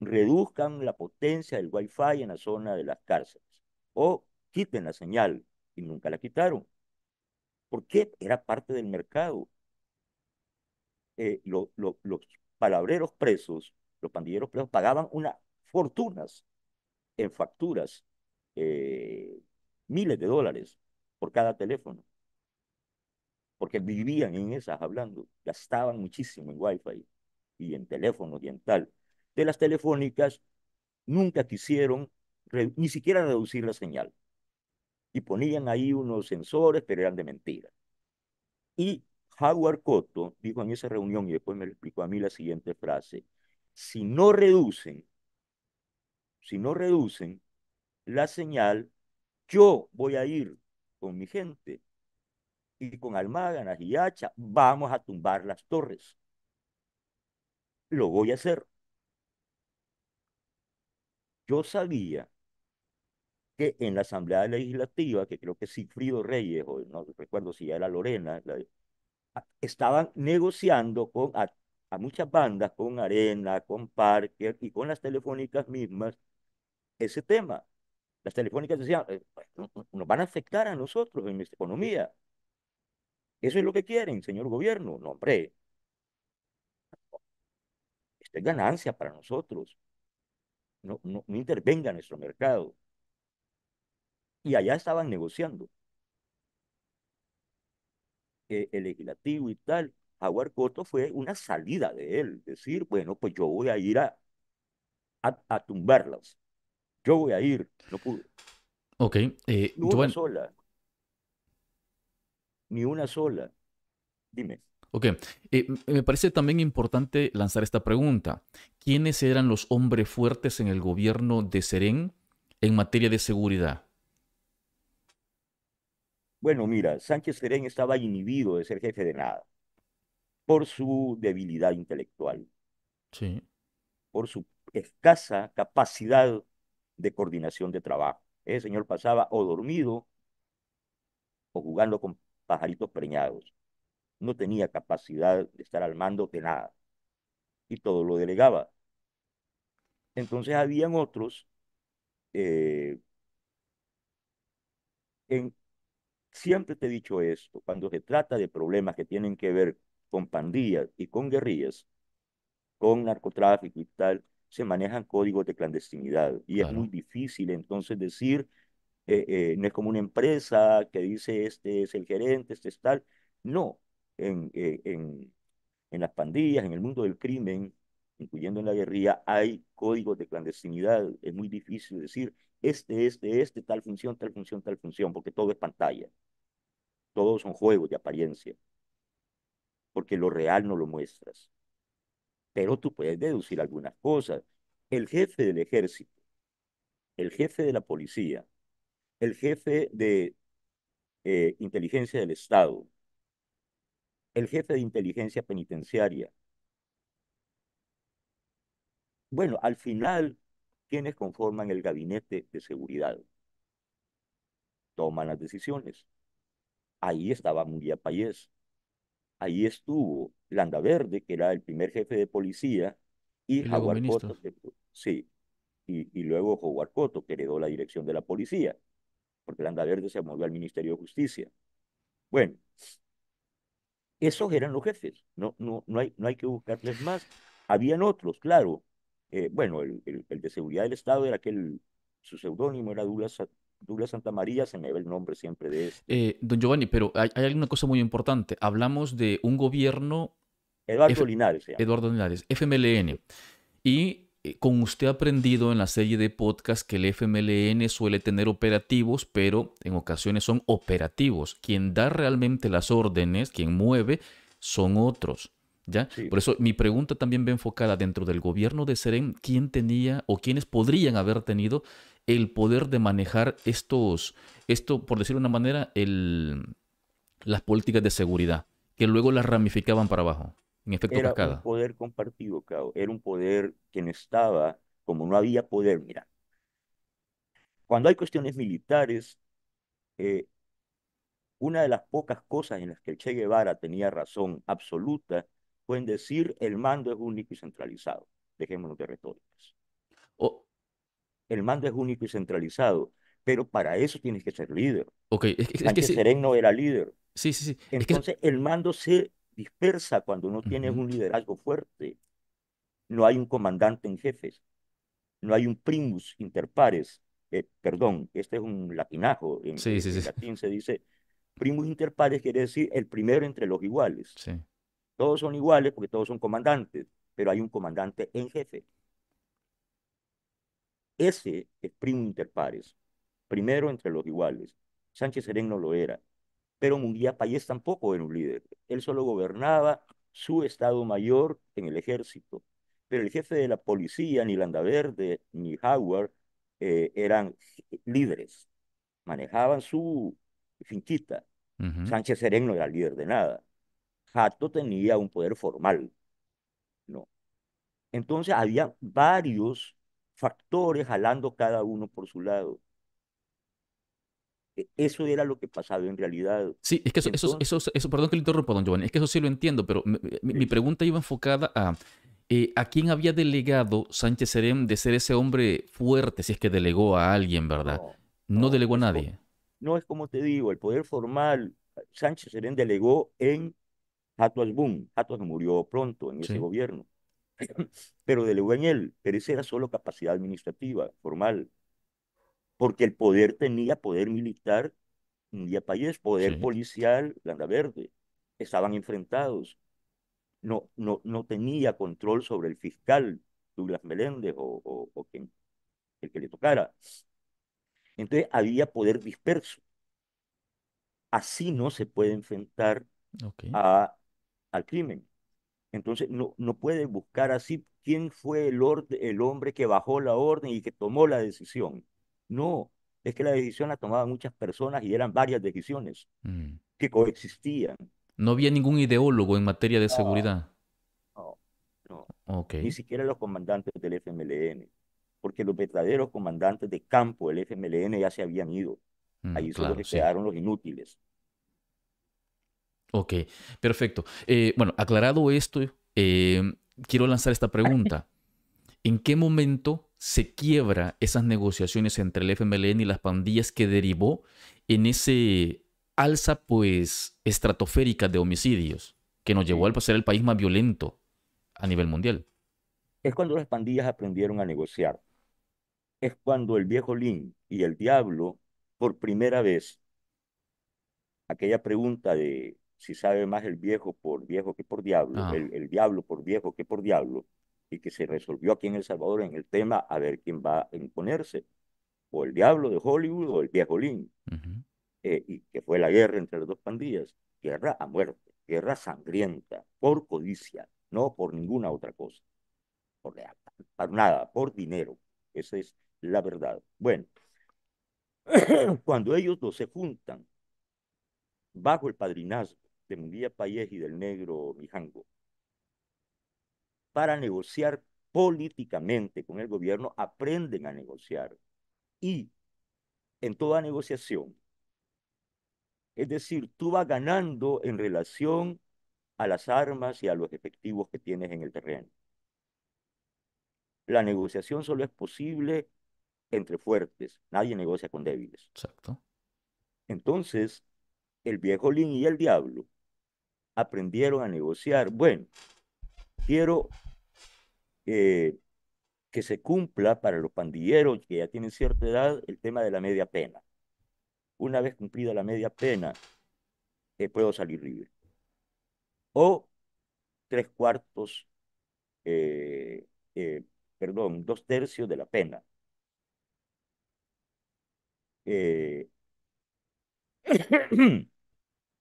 reduzcan la potencia del wifi en la zona de las cárceles o quiten la señal y nunca la quitaron. porque Era parte del mercado. Eh, los palabreros presos, los pandilleros presos pagaban unas fortunas en facturas, eh, miles de dólares por cada teléfono porque vivían en esas hablando, gastaban muchísimo en wifi y en teléfono y en tal. De las telefónicas nunca quisieron ni siquiera reducir la señal. Y ponían ahí unos sensores, pero eran de mentira. Y Howard Cotto dijo en esa reunión, y después me explicó a mí la siguiente frase, si no reducen, si no reducen la señal, yo voy a ir con mi gente y con almáganas y hacha vamos a tumbar las torres. Lo voy a hacer. Yo sabía que en la Asamblea Legislativa, que creo que Cifrido Reyes, o no recuerdo si ya era Lorena, ah, estaban negociando con a, muchas bandas, con Arena, con Parker y con las telefónicas mismas, ese tema las telefónicas decían, eh, pues, nos van a afectar a nosotros en nuestra economía. Eso es lo que quieren, señor gobierno. No, hombre. Esto es ganancia para nosotros. No, no, intervenga nuestro mercado. Y allá estaban negociando. E, el legislativo y tal. Jaguar Coto fue una salida de él. Decir, bueno, pues yo voy a ir a, a, tumbarlas. Yo voy a ir. No pude. Ok. Eh, sola ni una sola. Dime. Ok, eh, me parece también importante lanzar esta pregunta. ¿Quiénes eran los hombres fuertes en el gobierno de Serén en materia de seguridad? Bueno, mira, Sánchez Serén estaba inhibido de ser jefe de nada por su debilidad intelectual, sí. por su escasa capacidad de coordinación de trabajo. Ese señor pasaba o dormido o jugando con pajaritos preñados. No tenía capacidad de estar al mando de nada. Y todo lo delegaba. Entonces habían otros eh, en, siempre te he dicho esto, cuando se trata de problemas que tienen que ver con pandillas y con guerrillas, con narcotráfico y tal, se manejan códigos de clandestinidad. Y es muy difícil entonces decir eh, eh, no es como una empresa que dice este es el gerente, este es tal. No, en, eh, en, en, las pandillas, en el mundo del crimen, incluyendo en la guerrilla, hay códigos de clandestinidad. Es muy difícil decir este, este, este, tal función, tal función, tal función, porque todo es pantalla. Todos son juegos de apariencia. Porque lo real no lo muestras. Pero tú puedes deducir algunas cosas. El jefe del ejército, el jefe de la policía, el jefe de eh, inteligencia del Estado, el jefe de inteligencia penitenciaria. Bueno, al final, quienes conforman el gabinete de seguridad toman las decisiones. Ahí estaba Muria Payés. Ahí estuvo Landa Verde, que era el primer jefe de policía, y, sí, y, luego Jaguar que heredó la dirección de la policía porque Verde se movió al Ministerio de Justicia. Bueno, esos eran los jefes, no, no, no, hay, no hay que buscarles más. Habían otros, claro. Eh, bueno, el, de seguridad del Estado era aquel, su seudónimo era Douglas, Douglas Santa María, se me ve el nombre siempre de eso. Este. Eh, don Giovanni, pero hay, hay alguna cosa muy importante. Hablamos de un gobierno Eduardo Linares. Eduardo Linares, FMLN. Y eh, con usted aprendido en la serie de podcast que el FMLN suele tener operativos, pero en ocasiones son operativos. Quien da realmente las órdenes, quien mueve, son otros. ¿Ya? Por eso mi pregunta también ve enfocada dentro del gobierno de Seren, ¿quién tenía o quiénes podrían haber tenido el poder de manejar estos, esto, por decirlo de una manera, las políticas de seguridad, que luego las ramificaban para abajo? era un poder compartido, Era un poder que no estaba, como no había poder, mira. Cuando hay cuestiones militares, eh, una de las pocas cosas en las que el Che Guevara tenía razón absoluta fue en decir el mando es único y centralizado. Dejémonos de retóricas. O El mando es único y centralizado, pero para eso tienes que ser líder. Ok, es, que, no era líder. Sí, sí, sí. Entonces el mando se dispersa cuando no tienes un liderazgo fuerte. No hay un comandante en jefes, no hay un primus inter pares. Eh, perdón, este es un latinajo. En, latín se dice primus inter pares, quiere decir el primero entre los iguales. Todos son iguales porque todos son comandantes, pero hay un comandante en jefe. Ese es primus inter pares, primero entre los iguales. Sánchez Serén no lo era pero Munguía Payés tampoco era un líder. Él solo gobernaba su Estado Mayor en el ejército, pero el jefe de la policía, ni Landaverde, ni Howard, eh, eran líderes, manejaban su finquita. Sánchez Sereno no era líder de nada. Jato tenía un poder formal, ¿no? Entonces había varios factores jalando cada uno por su lado. E, eso era lo que pasaba en realidad. Sí, es que eso, eso, eso, perdón que le interrumpa, don Giovanni, es que eso sí lo entiendo, pero mi, pregunta iba enfocada a eh, a quién había delegado Sánchez Serén de ser ese hombre fuerte, si es que delegó a alguien, ¿verdad? No, delegó a nadie. no es como te digo, el poder formal, Sánchez Serén delegó en Hatuas Boom. Hatuas murió pronto en ese gobierno, pero delegó en él, pero esa era solo capacidad administrativa, formal porque el poder tenía poder militar India Payés, poder policial Landa Verde, estaban enfrentados. No, no, no tenía control sobre el fiscal Douglas Meléndez o, o, quien, el que le tocara. Entonces había poder disperso. Así no se puede enfrentar a, al crimen. Entonces no, no puede buscar así quién fue el, orde, el hombre que bajó la orden y que tomó la decisión. No, es que la decisión la tomaban muchas personas y eran varias decisiones mm. que coexistían. No había ningún ideólogo en materia de seguridad. No, Ni siquiera los comandantes del FMLN, porque los verdaderos comandantes de campo del FMLN ya se habían ido. Mm, Ahí solo se quedaron los inútiles. Ok, perfecto. Eh, bueno, aclarado esto, eh, quiero lanzar esta pregunta. ¿En qué momento se quiebra esas negociaciones entre el FMLN y las pandillas que derivó en ese alza pues estratosférica de homicidios que nos llevó a ser el país más violento a nivel mundial. Es cuando las pandillas aprendieron a negociar. Es cuando el viejo Lin y el diablo por primera vez aquella pregunta de si sabe más el viejo por viejo que por diablo, ah. el, diablo por viejo que por diablo, y que se resolvió aquí en El Salvador en el tema a ver quién va a imponerse, o el diablo de Hollywood o el viejo Lin, eh, y que fue la guerra entre las dos pandillas, guerra a muerte, guerra sangrienta, por codicia, no por ninguna otra cosa, por, nada, por dinero, esa es la verdad. Bueno, cuando ellos dos se juntan bajo el padrinazgo de Munguía Payés y del negro Mijango, para negociar políticamente con el gobierno, aprenden a negociar. Y en toda negociación, es decir, tú vas ganando en relación a las armas y a los efectivos que tienes en el terreno. La negociación solo es posible entre fuertes, nadie negocia con débiles. Exacto. Entonces, el viejo Lin y el diablo aprendieron a negociar. Bueno, quiero que se cumpla para los pandilleros que ya tienen cierta edad el tema de la media pena. Una vez cumplida la media pena, eh, puedo salir libre. O tres cuartos, eh, eh, perdón, dos tercios de la pena.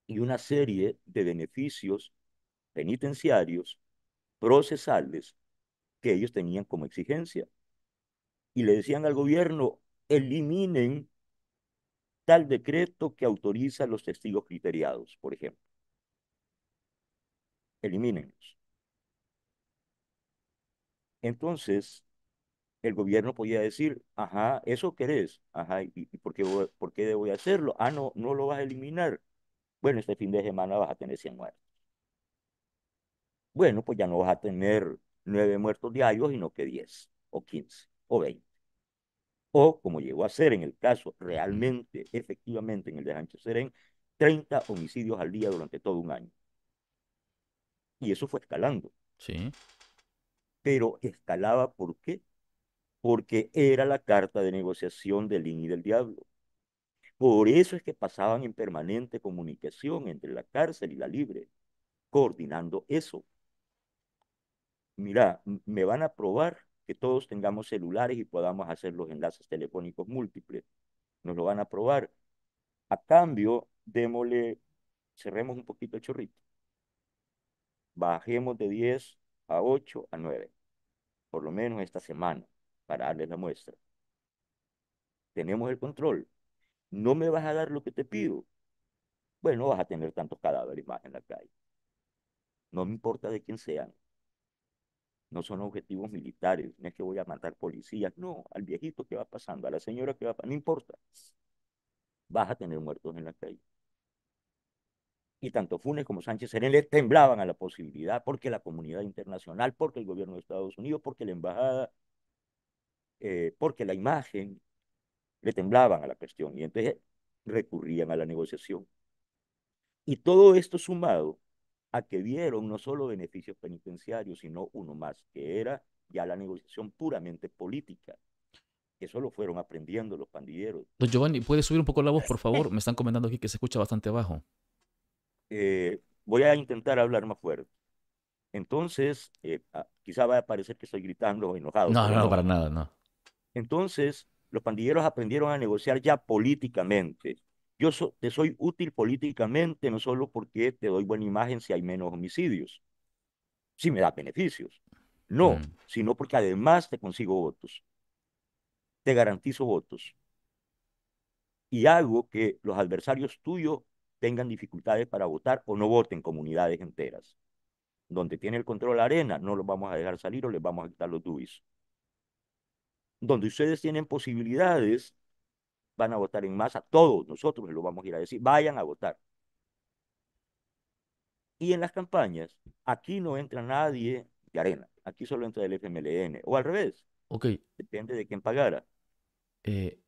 y una serie de beneficios penitenciarios, procesales, que ellos tenían como exigencia. Y le decían al gobierno, eliminen tal decreto que autoriza los testigos criteriados, por ejemplo. Elimínenlos. Entonces, el gobierno podía decir, ajá, eso querés, ajá, ¿y, por, qué, voy, por qué hacerlo? Ah, no, no lo vas a eliminar. Bueno, este fin de semana vas a tener 100 muertos. Bueno, pues ya no vas a tener nueve muertos diarios y no que diez, o quince, o veinte. O, como llegó a ser en el caso realmente, efectivamente, en el de Sánchez Serén, 30 homicidios al día durante todo un año. Y eso fue escalando. Sí. Pero escalaba, ¿por qué? Porque era la carta de negociación del INI del diablo. Por eso es que pasaban en permanente comunicación entre la cárcel y la libre, coordinando eso mira, me van a probar que todos tengamos celulares y podamos hacer los enlaces telefónicos múltiples. Nos lo van a probar. A cambio, démosle, cerremos un poquito el chorrito. Bajemos de 10 a 8 a 9, por lo menos esta semana, para darles la muestra. Tenemos el control. No me vas a dar lo que te pido. Bueno, no vas a tener tantos cadáveres más en la calle. No me importa de quién sean no son objetivos militares, no es que voy a matar policías, no, al viejito que va pasando, a la señora que va pasando, no importa, vas a tener muertos en la calle. Y tanto Funes como Sánchez Serén le temblaban a la posibilidad porque la comunidad internacional, porque el gobierno de Estados Unidos, porque la embajada, eh, porque la imagen, le temblaban a la cuestión y entonces recurrían a la negociación. Y todo esto sumado a que vieron no solo beneficios penitenciarios, sino uno más, que era ya la negociación puramente política. Eso lo fueron aprendiendo los pandilleros. Don Giovanni, ¿puede subir un poco la voz, por favor? Me están comentando aquí que se escucha bastante bajo. Eh, voy a intentar hablar más fuerte. Entonces, eh, ah, quizá va a parecer que estoy gritando o enojado. no, no, para nada, no. Entonces, los pandilleros aprendieron a negociar ya políticamente. Yo te soy útil políticamente, no solo porque te doy buena imagen si hay menos homicidios, si me da beneficios. No, mm. sino porque además te consigo votos. Te garantizo votos. Y hago que los adversarios tuyos tengan dificultades para votar o no voten comunidades enteras. Donde tiene el control la arena, no los vamos a dejar salir o les vamos a quitar los dubis. Donde ustedes tienen posibilidades van a votar en masa, todos nosotros lo vamos a ir a decir, vayan a votar. Y en las campañas, aquí no entra nadie de arena, aquí solo entra el FMLN, o al revés. Ok. Depende de quién pagara. Eh,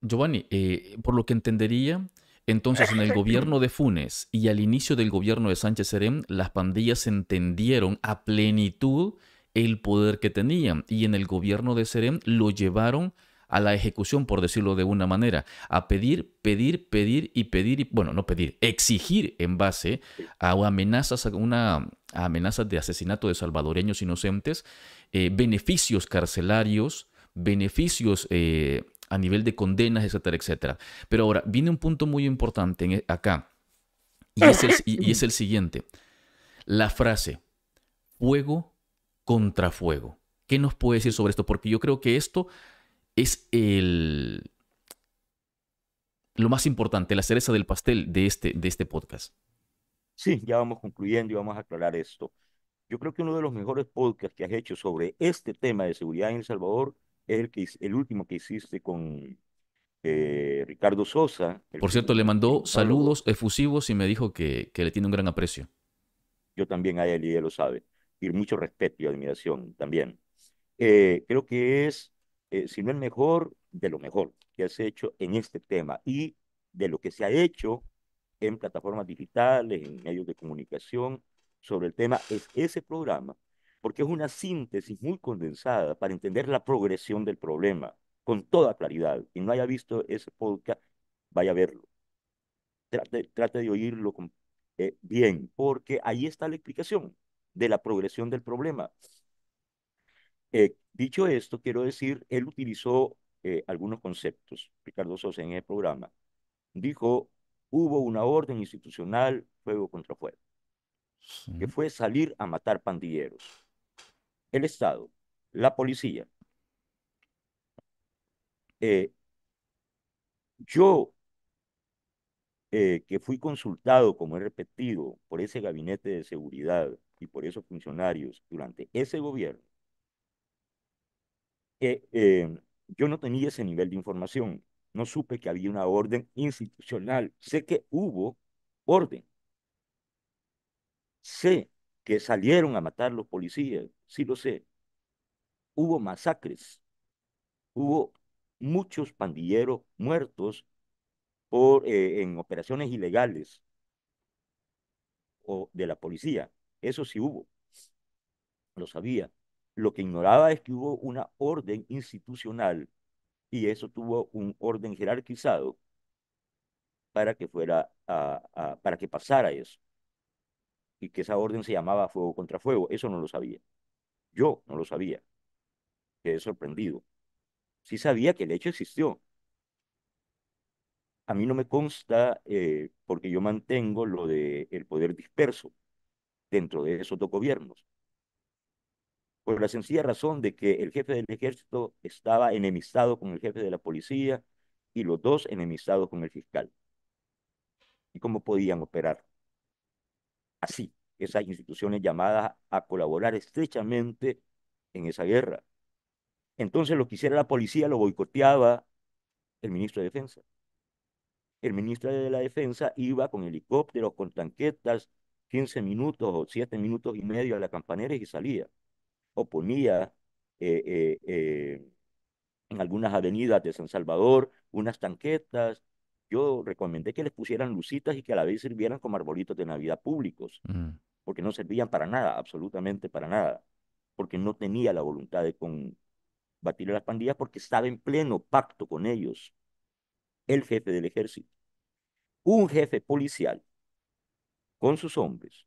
Giovanni, eh, por lo que entendería, entonces en el gobierno de Funes y al inicio del gobierno de Sánchez Serén, las pandillas entendieron a plenitud el poder que tenían y en el gobierno de Serén lo llevaron a la ejecución, por decirlo de una manera, a pedir, pedir, pedir y pedir, y, bueno, no pedir, exigir en base a amenazas, a una amenazas de asesinato de salvadoreños inocentes, eh, beneficios carcelarios, beneficios eh, a nivel de condenas, etcétera, etcétera. Pero ahora, viene un punto muy importante e, acá, y es el siguiente. La frase, fuego contra fuego. ¿Qué nos puede decir sobre esto? Porque yo creo que esto es el, lo más importante, la cereza del pastel de este, de este podcast. Sí, ya vamos concluyendo y vamos a aclarar esto. Yo creo que uno de los mejores podcasts que has hecho sobre este tema de seguridad en El Salvador es el, que, el último que hiciste con eh, Ricardo Sosa. Por cierto, le mandó saludos efusivos y me dijo que, que, le tiene un gran aprecio. Yo también a él y él lo sabe. Y mucho respeto y admiración también. Eh, creo que es eh, si no el mejor de lo mejor que has hecho en este tema y de lo que se ha hecho en plataformas digitales, en medios de comunicación sobre el tema, es ese programa, porque es una síntesis muy condensada para entender la progresión del problema con toda claridad. Y no haya visto ese podcast, vaya a verlo. Trate, trate de oírlo eh, bien, porque ahí está la explicación de la progresión del problema. Eh, Dicho esto, quiero decir, él utilizó eh, algunos conceptos, Ricardo Sosa, en el programa. Dijo, hubo una orden institucional, fuego contra fuego, que fue salir a matar pandilleros. El Estado, la policía. Eh, yo, eh, que fui consultado, como he repetido, por ese gabinete de seguridad y por esos funcionarios durante ese gobierno, eh, yo no tenía ese nivel de información. No supe que había una orden institucional. Sé que hubo orden. Sé que salieron a matar los policías, sí lo sé. Hubo masacres. Hubo muchos pandilleros muertos por, eh, en operaciones ilegales o de la policía. Eso sí hubo. Lo sabía. Lo que ignoraba es que hubo una orden institucional y eso tuvo un orden jerarquizado para que fuera para que pasara eso y que esa orden se llamaba fuego contra fuego eso no lo sabía yo no lo sabía quedé sorprendido sí sabía que el hecho existió a mí no me consta eh, porque yo mantengo lo de el poder disperso dentro de esos dos gobiernos por la sencilla razón de que el jefe del ejército estaba enemistado con el jefe de la policía y los dos enemistados con el fiscal. ¿Y cómo podían operar? Así, esas instituciones llamadas a colaborar estrechamente en esa guerra. Entonces lo que hiciera la policía lo boicoteaba el ministro de Defensa. El ministro de la Defensa iba con helicópteros, con tanquetas, 15 minutos o 7 minutos y medio a la campanera y salía ponía eh, eh, eh, en algunas avenidas de San Salvador unas tanquetas. Yo recomendé que les pusieran lucitas y que a la vez sirvieran como arbolitos de Navidad públicos, mm. porque no servían para nada, absolutamente para nada, porque no tenía la voluntad de combatir a las pandillas porque estaba en pleno pacto con ellos el jefe del ejército, un jefe policial con sus hombres,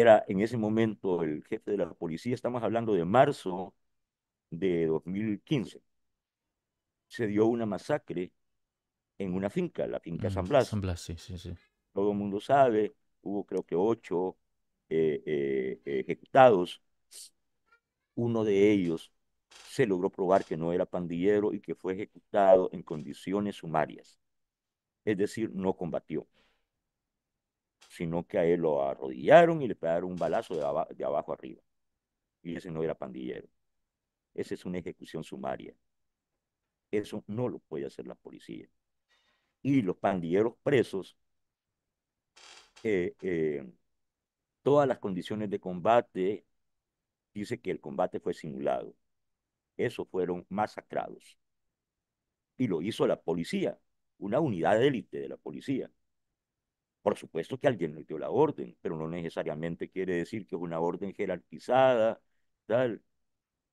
era en ese momento el jefe de la policía, estamos hablando de marzo de 2015. Se dio una masacre en una finca, la finca San mm, Blas. Blas, sí, sí, sí. Todo el mundo sabe, hubo creo que ocho eh, eh, ejecutados. Uno de ellos se logró probar que no era pandillero y que fue ejecutado en condiciones sumarias. Es decir, no combatió sino que a él lo arrodillaron y le pegaron un balazo de, abajo arriba. Y ese no era pandillero. Esa es una ejecución sumaria. Eso no lo puede hacer la policía. Y los pandilleros presos, eh, eh, todas las condiciones de combate, dice que el combate fue simulado. Esos fueron masacrados. Y lo hizo la policía, una unidad de élite de la policía. Por supuesto que alguien le dio la orden, pero no necesariamente quiere decir que es una orden jerarquizada, tal,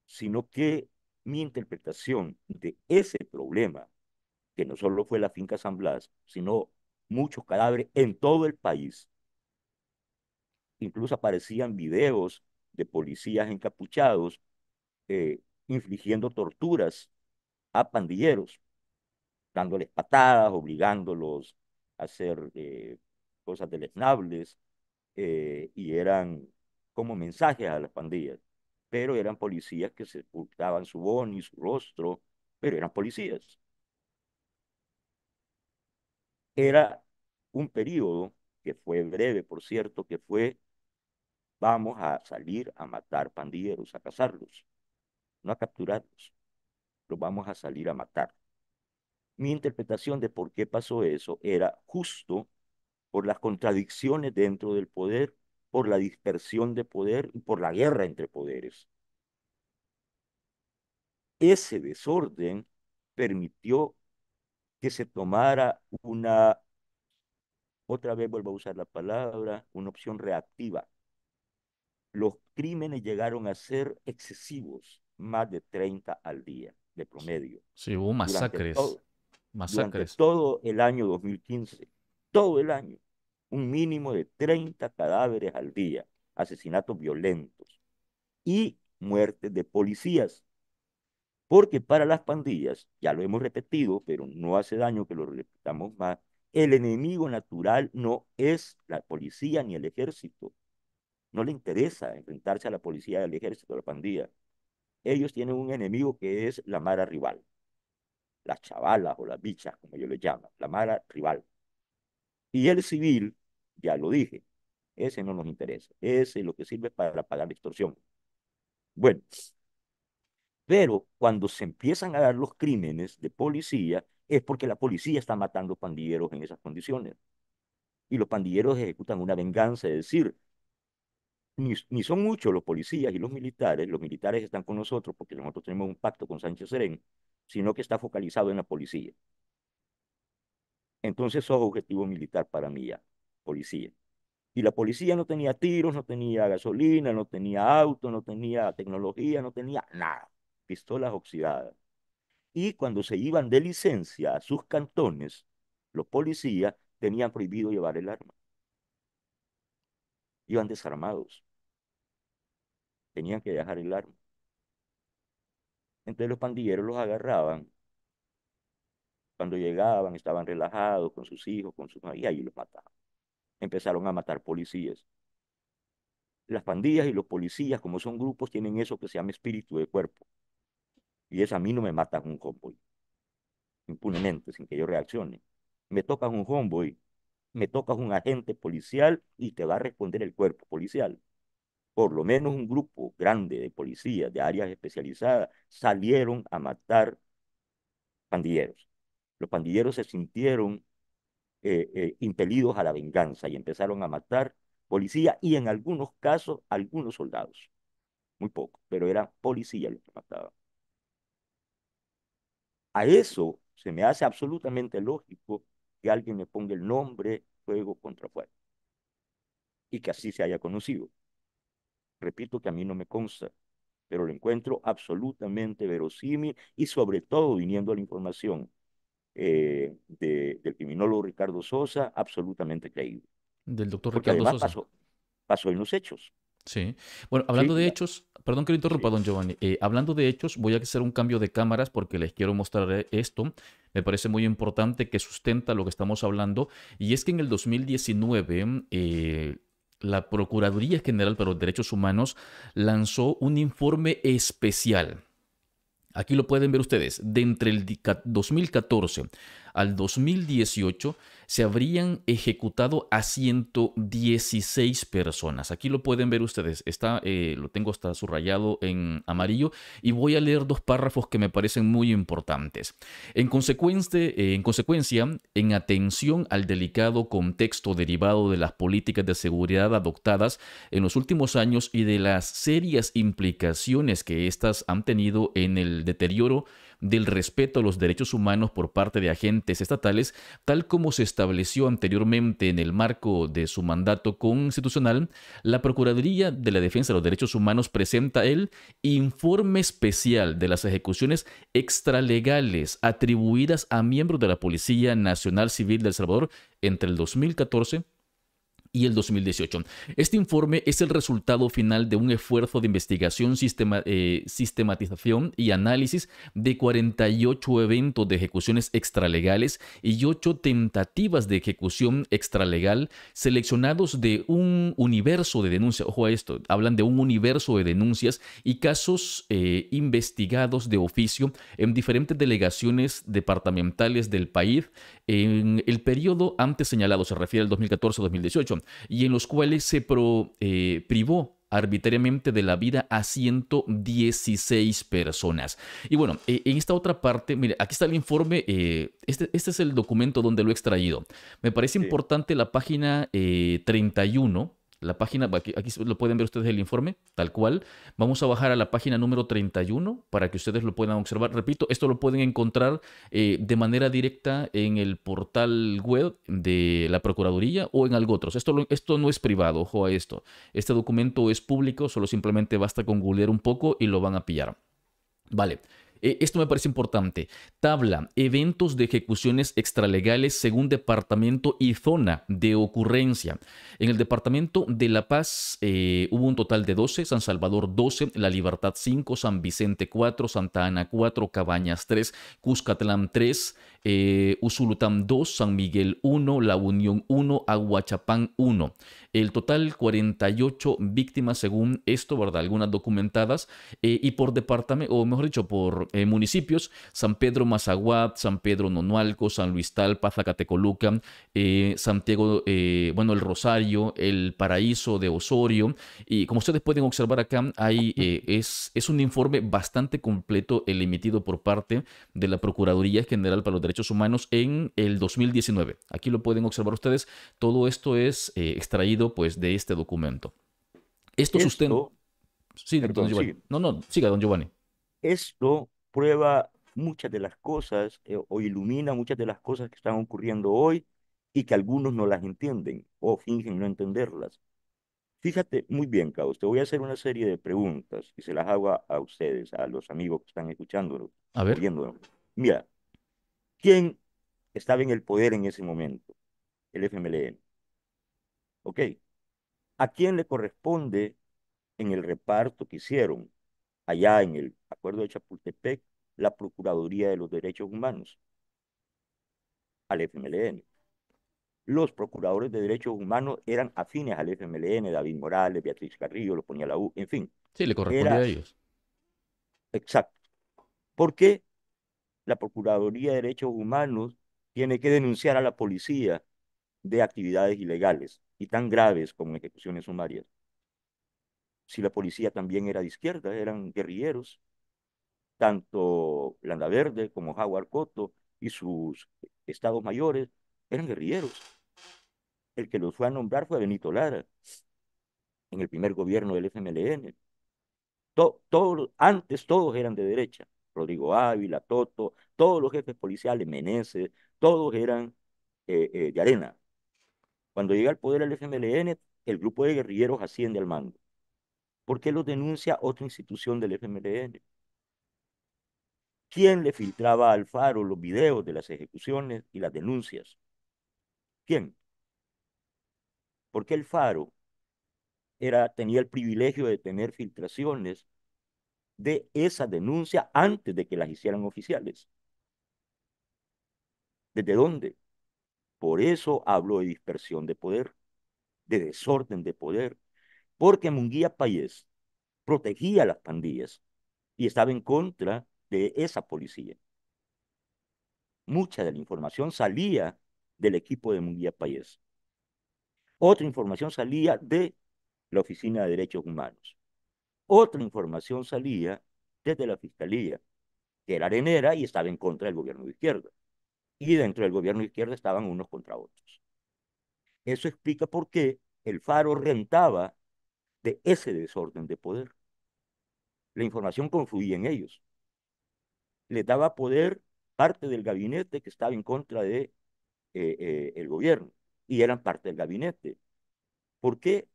sino que mi interpretación de ese problema, que no solo fue la finca San Blas, sino muchos cadáveres en todo el país. Incluso aparecían videos de policías encapuchados eh, infligiendo torturas a pandilleros, dándoles patadas, obligándolos a hacer eh, cosas deleznables eh, y eran como mensajes a las pandillas, pero eran policías que se ocultaban su boni, su rostro, pero eran policías. Era un periodo que fue breve, por cierto, que fue vamos a salir a matar pandilleros, a cazarlos, no a capturarlos, los vamos a salir a matar. Mi interpretación de por qué pasó eso era justo por las contradicciones dentro del poder, por la dispersión de poder y por la guerra entre poderes. Ese desorden permitió que se tomara una, otra vez vuelvo a usar la palabra, una opción reactiva. Los crímenes llegaron a ser excesivos, más de 30 al día de promedio. Sí, hubo masacres. masacres. todo el año 2015, todo el año un mínimo de 30 cadáveres al día, asesinatos violentos y muertes de policías. Porque para las pandillas, ya lo hemos repetido, pero no hace daño que lo repitamos más, el enemigo natural no es la policía ni el ejército. No le interesa enfrentarse a la policía, al ejército, a la pandilla. Ellos tienen un enemigo que es la mara rival. Las chavalas o las bichas, como yo le llamo, la mara rival. Y el civil, ya lo dije. Ese no nos interesa. Ese es lo que sirve para pagar la extorsión. Bueno, pero cuando se empiezan a dar los crímenes de policía, es porque la policía está matando pandilleros en esas condiciones. Y los pandilleros ejecutan una venganza, es decir, ni, son muchos los policías y los militares, los militares están con nosotros porque nosotros tenemos un pacto con Sánchez Serén, sino que está focalizado en la policía. Entonces, eso es objetivo militar para mí ya policía. Y la policía no tenía tiros, no tenía gasolina, no tenía auto, no tenía tecnología, no tenía nada. Pistolas oxidadas. Y cuando se iban de licencia a sus cantones, los policías tenían prohibido llevar el arma. Iban desarmados. Tenían que dejar el arma. Entonces los pandilleros los agarraban. Cuando llegaban, estaban relajados con sus hijos, con sus y ahí los mataban empezaron a matar policías. Las pandillas y los policías, como son grupos, tienen eso que se llama espíritu de cuerpo. Y es a mí no me matan un homeboy impunemente, sin que yo reaccione. Me tocas un homeboy, me tocas un agente policial y te va a responder el cuerpo policial por lo menos un grupo grande de policías de áreas especializadas salieron a matar pandilleros. Los pandilleros se sintieron eh, eh, impelidos a la venganza y empezaron a matar policía y en algunos casos algunos soldados. Muy poco, pero eran policías los que mataban. A eso se me hace absolutamente lógico que alguien me ponga el nombre fuego contra fuego y que así se haya conocido. Repito que a mí no me consta, pero lo encuentro absolutamente verosímil y sobre todo viniendo a la información eh, del criminólogo Ricardo Sosa, absolutamente creíble. Del doctor Ricardo Sosa. Pasó, pasó, en los hechos. Sí. Bueno, hablando de hechos, perdón que lo interrumpa, don Giovanni. Eh, hablando de hechos, voy a hacer un cambio de cámaras porque les quiero mostrar eh, esto. Me parece muy importante que sustenta lo que estamos hablando. Y es que en el 2019, la Procuraduría General para los Derechos Humanos lanzó un informe especial Aquí lo pueden ver ustedes, de entre el 2014 al 2018 se habrían ejecutado a 116 personas. Aquí lo pueden ver ustedes, está, eh, lo tengo hasta subrayado en amarillo y voy a leer dos párrafos que me parecen muy importantes. En, consecuencia, eh, en consecuencia, en atención al delicado contexto derivado de las políticas de seguridad adoptadas en los últimos años y de las serias implicaciones que éstas han tenido en el deterioro del respeto a los derechos humanos por parte de agentes estatales, tal como se estableció anteriormente en el marco de su mandato constitucional, la Procuraduría de la Defensa de los Derechos Humanos presenta el informe especial de las ejecuciones extralegales atribuidas a miembros de la Policía Nacional Civil del El Salvador entre el 2014 y el 2018. Este informe es el resultado final de un esfuerzo de investigación, sistema, eh, sistematización y análisis de 48 eventos de ejecuciones extralegales y 8 tentativas de ejecución extralegal seleccionados de un universo de denuncias. Ojo a esto, hablan de un universo de denuncias y casos eh, investigados de oficio en diferentes delegaciones departamentales del país en el periodo antes señalado, se refiere al 2014-2018 y en los cuales se eh, privó arbitrariamente de la vida a 116 personas. Y bueno, e, en esta otra parte, mire, aquí está el informe, eh, este, este, es el documento donde lo he extraído. Me parece importante la página 31 eh, la página, aquí, lo pueden ver ustedes el informe, tal cual. Vamos a bajar a la página número 31 para que ustedes lo puedan observar. Repito, esto lo pueden encontrar eh, de manera directa en el portal web de la Procuraduría o en algo otros. Esto, esto no es privado, ojo a esto. Este documento es público, solo simplemente basta con googlear un poco y lo van a pillar. Vale. Eh, esto me parece importante. Tabla, eventos de ejecuciones extralegales según departamento y zona de ocurrencia. En el departamento de La Paz eh, hubo un total de 12, San Salvador 12, La Libertad 5, San Vicente 4, Santa Ana 4, Cabañas 3, Cuscatlán 3, eh, Usulután 2, San Miguel 1, La Unión 1, Aguachapán 1. El total 48 víctimas según esto, ¿verdad? Algunas documentadas. Eh, y por departamento, o mejor dicho, por eh, municipios, San Pedro Mazaguat, San Pedro Nonualco, San Luis Tal Pazacatecoluca eh, Santiago, bueno, el Rosario, el Paraíso de Osorio. Y como ustedes pueden observar acá, hay, es, es un informe bastante completo el emitido por parte de la Procuraduría General para los Derechos Hechos Humanos en el 2019. Aquí lo pueden observar ustedes. Todo esto es eh, extraído pues, de este documento. Esto, esto Sí, No, no, siga, don Giovanni. Esto prueba muchas de las cosas eh, o ilumina muchas de las cosas que están ocurriendo hoy y que algunos no las entienden o fingen no entenderlas. Fíjate muy bien, Caos, te voy a hacer una serie de preguntas y se las hago a, ustedes, a los amigos que están escuchándolo, A ver. Mira, ¿Quién estaba en el poder en ese momento? El FMLN. ¿Ok? ¿A quién le corresponde en el reparto que hicieron allá en el Acuerdo de Chapultepec la Procuraduría de los Derechos Humanos? Al FMLN. Los procuradores de derechos humanos eran afines al FMLN, David Morales, Beatriz Carrillo, lo ponía la U, en fin. Sí, le correspondía a ellos. Exacto. ¿Por qué? la Procuraduría de Derechos Humanos tiene que denunciar a la policía de actividades ilegales y tan graves como ejecuciones sumarias. Si la policía también era de izquierda, eran guerrilleros, tanto Landaverde como Jaguar coto y sus estados mayores eran guerrilleros. El que los fue a nombrar fue Benito Lara, en el primer gobierno del FMLN. antes todos eran de derecha, Rodrigo Ávila, Toto, todos los jefes policiales, Meneses, todos eran eh, eh, de arena. Cuando llega al poder el FMLN, el grupo de guerrilleros asciende al mando. ¿Por qué lo denuncia otra institución del FMLN? ¿Quién le filtraba al Faro los videos de las ejecuciones y las denuncias? ¿Quién? Porque el Faro era, tenía el privilegio de tener filtraciones de esa denuncia antes de que las hicieran oficiales. ¿Desde dónde? Por eso hablo de dispersión de poder, de desorden de poder, porque Munguía Payés protegía a las pandillas y estaba en contra de esa policía. Mucha de la información salía del equipo de Munguía Payés. Otra información salía de la Oficina de Derechos Humanos otra información salía desde la Fiscalía, que era arenera y estaba en contra del gobierno de izquierda. Y dentro del gobierno de izquierda estaban unos contra otros. Eso explica por qué el Faro rentaba de ese desorden de poder. La información confluía en ellos. Le daba poder parte del gabinete que estaba en contra de eh, eh, gobierno y eran parte del gabinete. ¿Por qué?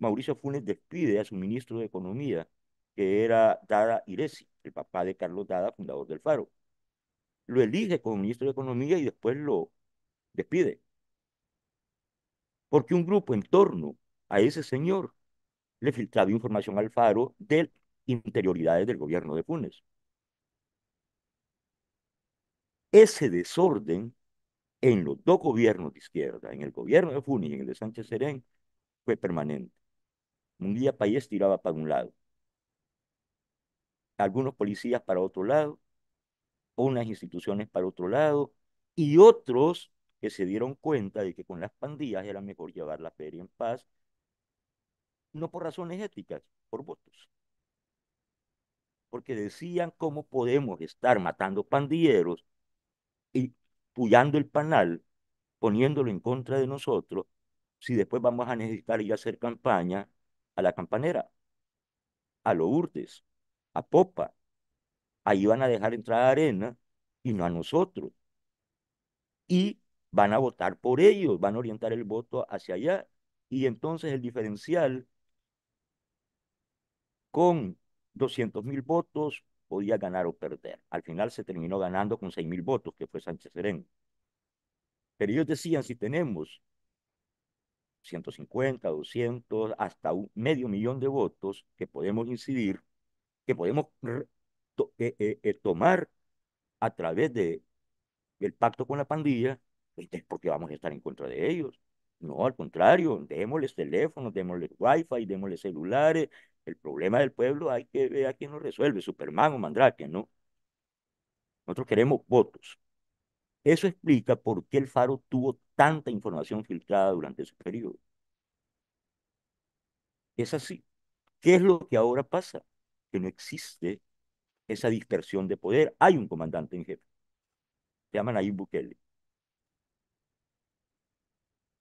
Mauricio Funes despide a su ministro de Economía, que era Dada Iresi, el papá de Carlos Dada, fundador del Faro. Lo elige como ministro de Economía y después lo despide. Porque un grupo en torno a ese señor le filtraba información al Faro de interioridades del gobierno de Funes. Ese desorden en los dos gobiernos de izquierda, en el gobierno de Funes y en el de Sánchez Serén, fue permanente. Un día tiraba para un lado, algunos policías para otro lado, unas instituciones para otro lado, y otros que se dieron cuenta de que con las pandillas era mejor llevar la feria en paz, no por razones éticas, por votos. Porque decían cómo podemos estar matando pandilleros y puyando el panal, poniéndolo en contra de nosotros, si después vamos a necesitar ir a hacer campaña a la campanera, a Lourdes, a Popa. Ahí van a dejar entrar a Arena y no a nosotros. Y van a votar por ellos, van a orientar el voto hacia allá. Y entonces el diferencial con 200 mil votos podía ganar o perder. Al final se terminó ganando con 6 mil votos, que fue Sánchez Serén. Pero ellos decían, si tenemos 150, 200, hasta un medio millón de votos que podemos incidir, que podemos eh, eh, eh, tomar a través de, del pacto con la pandilla, pues, porque vamos a estar en contra de ellos? No, al contrario, démosles teléfonos, démosles wifi, démosles celulares. El problema del pueblo hay que ver a quién lo resuelve, Superman o Mandrake, ¿no? Nosotros queremos votos. Eso explica por qué el Faro tuvo tanta información filtrada durante ese periodo. Es así. ¿Qué es lo que ahora pasa? Que no existe esa dispersión de poder. Hay un comandante en jefe. Se llama Nayib Bukele.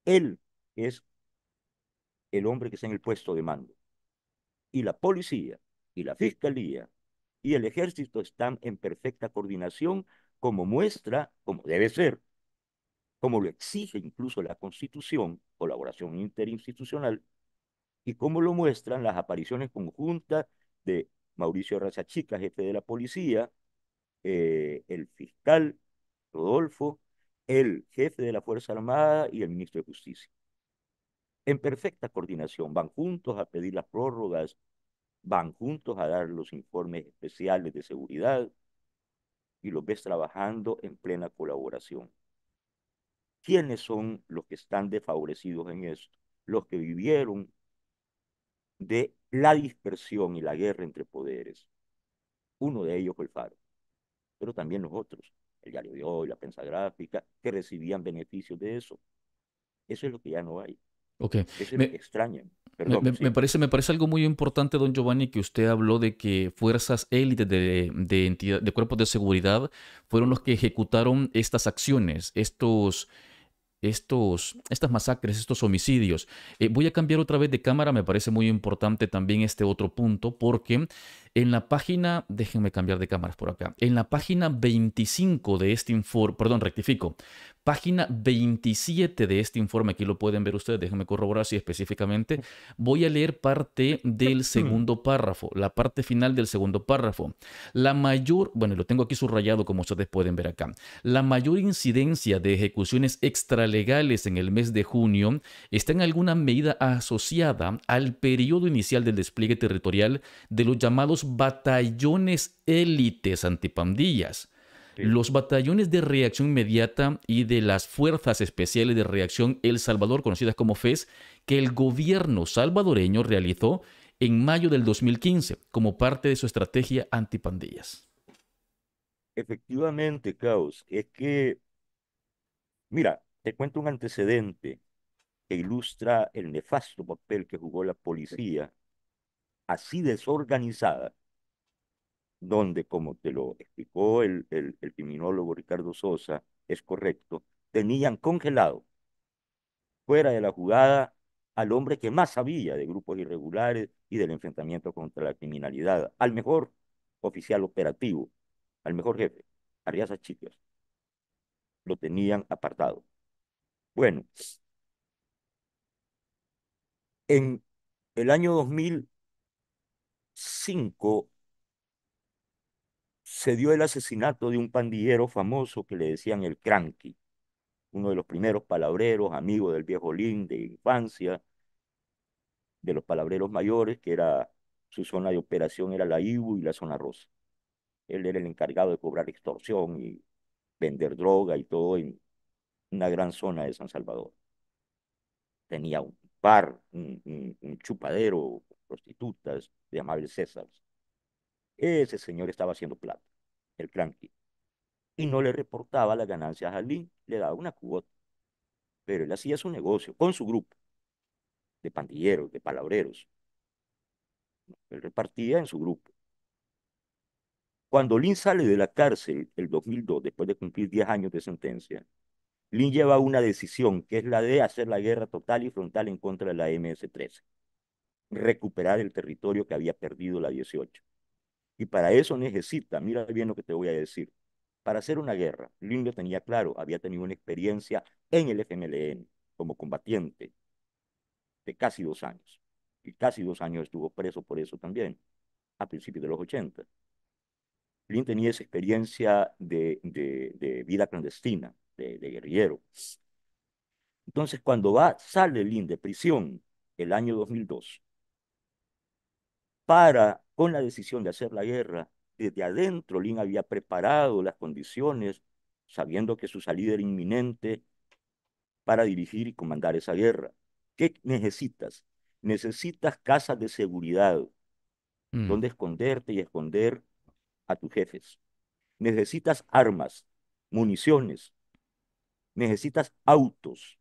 Él es el hombre que está en el puesto de mando. Y la policía, y la fiscalía, y el ejército están en perfecta coordinación como muestra, como debe ser, como lo exige incluso la Constitución, colaboración interinstitucional, y como lo muestran las apariciones conjuntas de Mauricio Razachica, jefe de la policía, eh, el fiscal Rodolfo, el jefe de la Fuerza Armada y el ministro de Justicia. En perfecta coordinación, van juntos a pedir las prórrogas, van juntos a dar los informes especiales de seguridad, y los ves trabajando en plena colaboración. ¿Quiénes son los que están desfavorecidos en esto? Los que vivieron de la dispersión y la guerra entre poderes. Uno de ellos fue el Faro, pero también los otros, el diario de hoy, la prensa gráfica, que recibían beneficios de eso. Eso es lo que ya no hay. Okay. Eso es Me... lo me, parece, me parece algo muy importante, don Giovanni, que usted habló de que fuerzas élites de, de, de cuerpos de seguridad fueron los que ejecutaron estas acciones, estos, estos, estas masacres, estos homicidios. Eh, voy a cambiar otra vez de cámara, me parece muy importante también este otro punto, porque en la página, déjenme cambiar de cámaras por acá, en la página 25 de este informe, perdón, rectifico, Página 27 de este informe, aquí lo pueden ver ustedes, déjenme corroborar si específicamente. Voy a leer parte del segundo párrafo, la parte final del segundo párrafo. La mayor, bueno, lo tengo aquí subrayado como ustedes pueden ver acá. La mayor incidencia de ejecuciones extralegales en el mes de junio está en alguna medida asociada al periodo inicial del despliegue territorial de los llamados batallones élites antipandillas los batallones de reacción inmediata y de las fuerzas especiales de reacción El Salvador, conocidas como FES, que el gobierno salvadoreño realizó en mayo del 2015 como parte de su estrategia antipandillas. Efectivamente, Caos, es que, mira, te cuento un antecedente que ilustra el nefasto papel que jugó la policía, así desorganizada, donde, como te lo explicó el, el, criminólogo Ricardo Sosa, es correcto, tenían congelado fuera de la jugada al hombre que más sabía de grupos irregulares y del enfrentamiento contra la criminalidad, al mejor oficial operativo, al mejor jefe, Arias Chicas. Lo tenían apartado. Bueno, en el año 2005 se dio el asesinato de un pandillero famoso que le decían el Cranky, uno de los primeros palabreros, amigo del viejo Lin de infancia, de los palabreros mayores, que era su zona de operación era la IBU y la zona rosa. Él era el encargado de cobrar extorsión y vender droga y todo en una gran zona de San Salvador. Tenía un bar, un, chupadero, prostitutas, de Amable César. Ese señor estaba haciendo plata, el cranky. Y no le reportaba las ganancias a Lin, le daba una cubota. Pero él hacía su negocio con su grupo de pandilleros, de palabreros. Él repartía en su grupo. Cuando Lin sale de la cárcel el 2002, después de cumplir 10 años de sentencia, Lin lleva una decisión, que es la de hacer la guerra total y frontal en contra de la MS-13, recuperar el territorio que había perdido la 18. Y para eso necesita, mira bien lo que te voy a decir, para hacer una guerra, Lin lo tenía claro, había tenido una experiencia en el FMLN como combatiente de casi dos años. Y casi dos años estuvo preso por eso también, a principios de los 80. Lin tenía esa experiencia de, de, vida clandestina, de, de, guerrillero. Entonces, cuando va, sale Lin de prisión el año 2002, para, con la decisión de hacer la guerra, desde adentro Lin había preparado las condiciones, sabiendo que su salida era inminente, para dirigir y comandar esa guerra. ¿Qué necesitas? Necesitas casas de seguridad, mm. donde esconderte y esconder a tus jefes. Necesitas armas, municiones, necesitas autos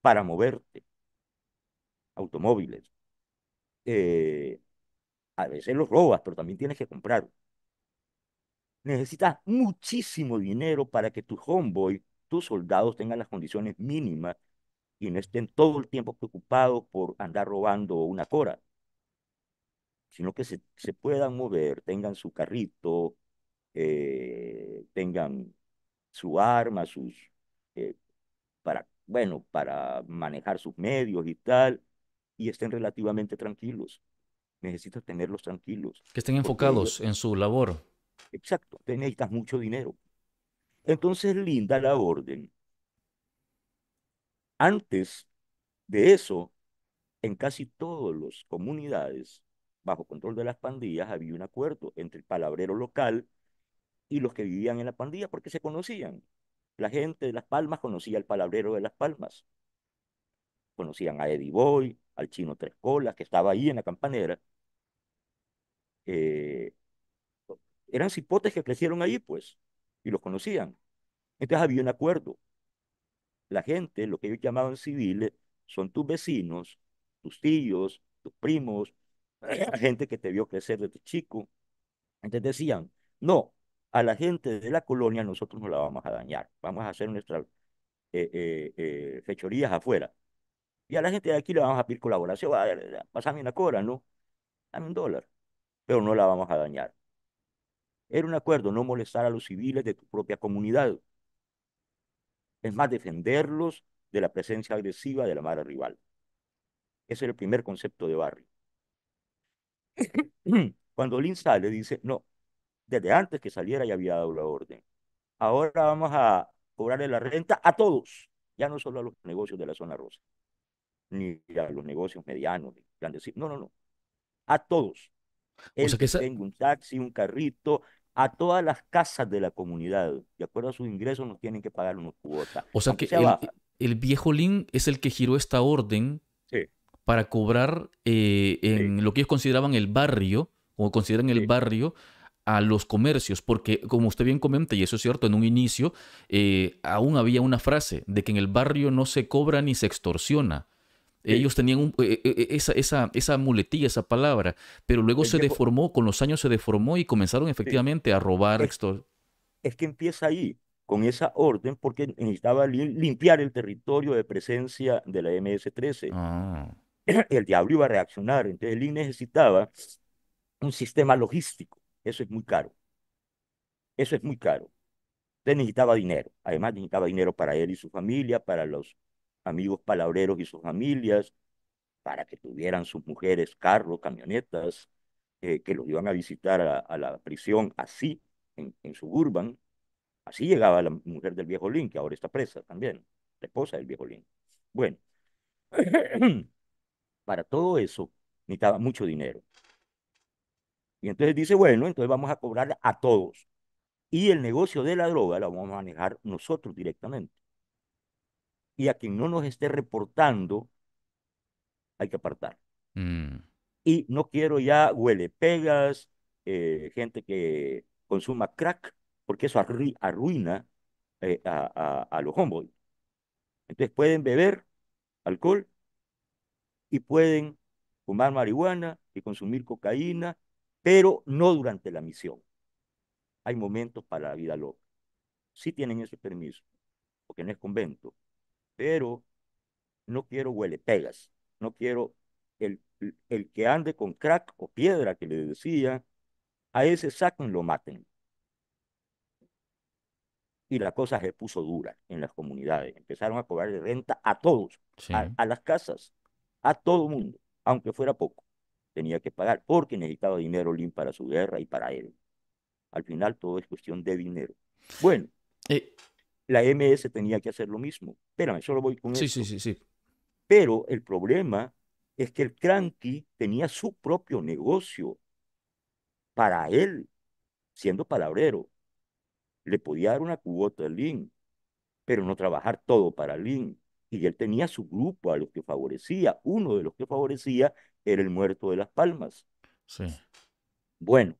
para moverte, automóviles. Eh, a veces los robas, pero también tienes que comprar. Necesitas muchísimo dinero para que tu homeboy, tus soldados tengan las condiciones mínimas y no estén todo el tiempo preocupados por andar robando una cora, sino que se, se puedan mover, tengan su carrito, eh, tengan su arma, sus, eh, para, bueno, para manejar sus medios y tal, y estén relativamente tranquilos necesitas tenerlos tranquilos. Que estén enfocados en su labor. Exacto, necesitas mucho dinero. Entonces linda la orden. Antes de eso, en casi todas las comunidades, bajo control de las pandillas, había un acuerdo entre el palabrero local y los que vivían en la pandilla, porque se conocían. La gente de Las Palmas conocía al palabrero de Las Palmas. Conocían a Eddie Boy, al chino Tres Colas, que estaba ahí en la campanera, eh, eran cipotes que crecieron allí, pues, y los conocían. Entonces había un acuerdo. La gente, lo que ellos llamaban civiles, son tus vecinos, tus tíos, tus primos, la gente que te vio crecer desde chico. Entonces decían, no, a la gente de la colonia nosotros no la vamos a dañar, vamos a hacer nuestras eh, eh, fechorías afuera. Y a la gente de aquí le vamos a pedir colaboración, pasame una cora, ¿no? Dame un dólar pero no la vamos a dañar. Era un acuerdo no molestar a los civiles de tu propia comunidad. Es más, defenderlos de la presencia agresiva de la mara rival. Ese es el primer concepto de Barry. Cuando Lin sale, dice, no, desde antes que saliera ya había dado la orden. Ahora vamos a cobrarle la renta a todos, ya no solo a los negocios de la zona rosa, ni a los negocios medianos, ni grandes. No, no, no. A todos o que un taxi, un carrito, a todas las casas de la comunidad. De acuerdo a sus ingresos, nos tienen que pagar unos cuotas. O sea que el, viejo Lin es el que giró esta orden para cobrar eh, en lo que ellos consideraban el barrio, o consideran el barrio, a los comercios, porque como usted bien comenta, y eso es cierto, en un inicio eh, aún había una frase de que en el barrio no se cobra ni se extorsiona. Ellos tenían eh, eh, eh, esa, esa, muletilla, esa palabra, pero luego se deformó, con los años se deformó y comenzaron efectivamente a robar. Es, es, que empieza ahí, con esa orden, porque necesitaba limpiar el territorio de presencia de la MS-13. Ah. El diablo iba a reaccionar, entonces él necesitaba un sistema logístico. Eso es muy caro. Eso es muy caro. Usted necesitaba dinero. Además, necesitaba dinero para él y su familia, para los amigos palabreros y sus familias, para que tuvieran sus mujeres carros, camionetas, eh, que los iban a visitar a, la prisión así, en, su suburban. Así llegaba la mujer del viejo Lin, que ahora está presa también, la esposa del viejo Lin. Bueno, para todo eso necesitaba mucho dinero. Y entonces dice, bueno, entonces vamos a cobrar a todos. Y el negocio de la droga la vamos a manejar nosotros directamente y a quien no nos esté reportando, hay que apartar. Mm. Y no quiero ya huele pegas, eh, gente que consuma crack, porque eso arruina eh, a, los homeboys. Entonces pueden beber alcohol y pueden fumar marihuana y consumir cocaína, pero no durante la misión. Hay momentos para la vida loca. Sí tienen ese permiso, porque no es convento pero no quiero huele pegas, no quiero el, el que ande con crack o piedra que le decía, a ese saquen lo maten. Y la cosa se puso dura en las comunidades. Empezaron a cobrar de renta a todos, a, las casas, a todo mundo, aunque fuera poco. Tenía que pagar porque necesitaba dinero limpio para su guerra y para él. Al final todo es cuestión de dinero. Bueno. Eh, la MS tenía que hacer lo mismo. Espérame, lo voy con sí, Sí, sí, sí. Pero el problema es que el Cranky tenía su propio negocio para él, siendo palabrero. Le podía dar una cubota al Lin, pero no trabajar todo para Lin. Y él tenía su grupo a los que favorecía. Uno de los que favorecía era el muerto de las palmas. Sí. Bueno,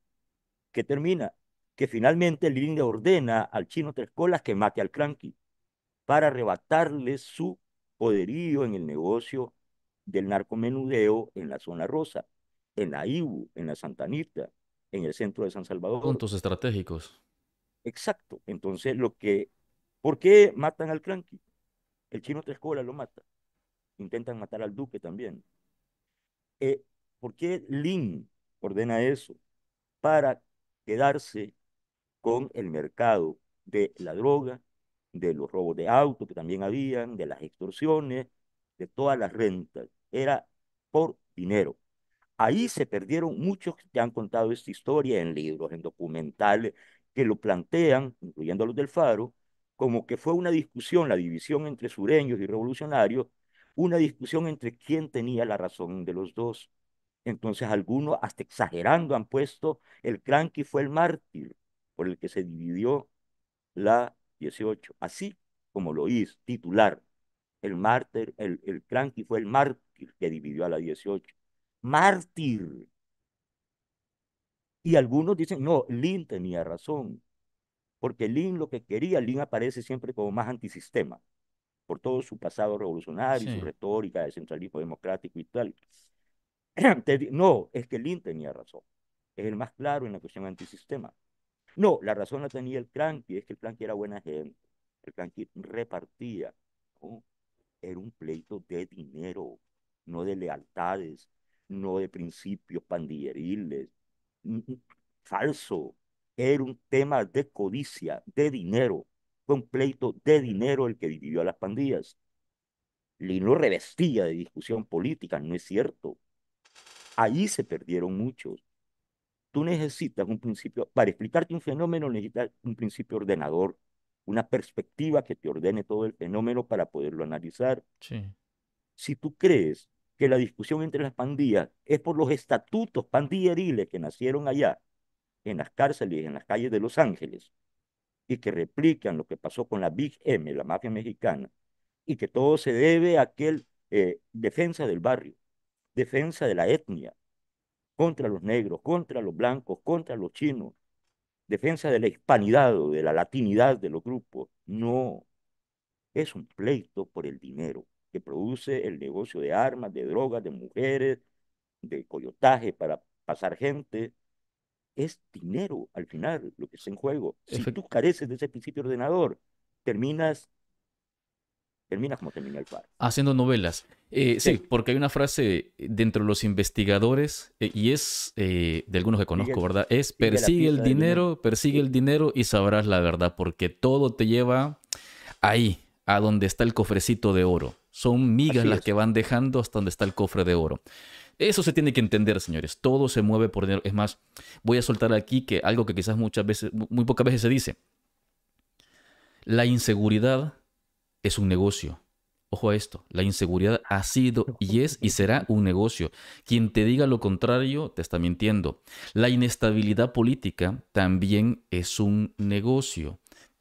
¿qué termina? que finalmente el le ordena al chino Tres Colas que mate al cranky para arrebatarle su poderío en el negocio del narcomenudeo en la zona rosa, en la IBU, en la Santanita, en el centro de San Salvador. Puntos estratégicos. Exacto. Entonces, lo que, ¿por qué matan al cranky? El chino Tres Colas lo mata. Intentan matar al duque también. Eh, ¿Por qué Lin ordena eso? Para quedarse con el mercado de la droga, de los robos de autos que también habían, de las extorsiones, de todas las rentas. Era por dinero. Ahí se perdieron muchos que han contado esta historia en libros, en documentales, que lo plantean, incluyendo los del Faro, como que fue una discusión, la división entre sureños y revolucionarios, una discusión entre quién tenía la razón de los dos. Entonces algunos, hasta exagerando, han puesto el cranky fue el mártir, por el que se dividió la 18, así como lo hizo titular. El mártir, el, el y fue el mártir que dividió a la 18. Mártir. Y algunos dicen, no, Lin tenía razón, porque Lin lo que quería, Lin aparece siempre como más antisistema, por todo su pasado revolucionario, su retórica de centralismo democrático y tal. no, es que Lin tenía razón. Es el más claro en la cuestión antisistema. No, la razón la tenía el cranky, es que el cranky era buena gente. El que repartía. Era un pleito de dinero, no de lealtades, no de principios pandilleriles. Falso. Era un tema de codicia, de dinero. Fue un pleito de dinero el que dividió a las pandillas. no revestía de discusión política, no es cierto. Ahí se perdieron muchos. Tú necesitas un principio, para explicarte un fenómeno necesitas un principio ordenador, una perspectiva que te ordene todo el fenómeno para poderlo analizar. Si tú crees que la discusión entre las pandillas es por los estatutos pandilleriles que nacieron allá, en las cárceles y en las calles de Los Ángeles, y que replican lo que pasó con la Big M, la mafia mexicana, y que todo se debe a aquel eh, defensa del barrio, defensa de la etnia, contra los negros, contra los blancos, contra los chinos, defensa de la hispanidad o de la latinidad de los grupos. No, es un pleito por el dinero que produce el negocio de armas, de drogas, de mujeres, de coyotaje para pasar gente. Es dinero al final lo que está en juego. Si tú careces de ese principio ordenador, terminas termina como el Haciendo novelas. Eh, sí. porque hay una frase dentro de los investigadores, eh, y es eh, de algunos que conozco, ¿verdad? Es persigue el dinero, persigue el dinero y sabrás la verdad, porque todo te lleva ahí, a donde está el cofrecito de oro. Son migas las que van dejando hasta donde está el cofre de oro. Eso se tiene que entender, señores. Todo se mueve por dinero. Es más, voy a soltar aquí que algo que quizás muchas veces, muy pocas veces se dice. La inseguridad es un negocio. Ojo a esto, la inseguridad ha sido y es y será un negocio. Quien te diga lo contrario te está mintiendo. La inestabilidad política también es un negocio.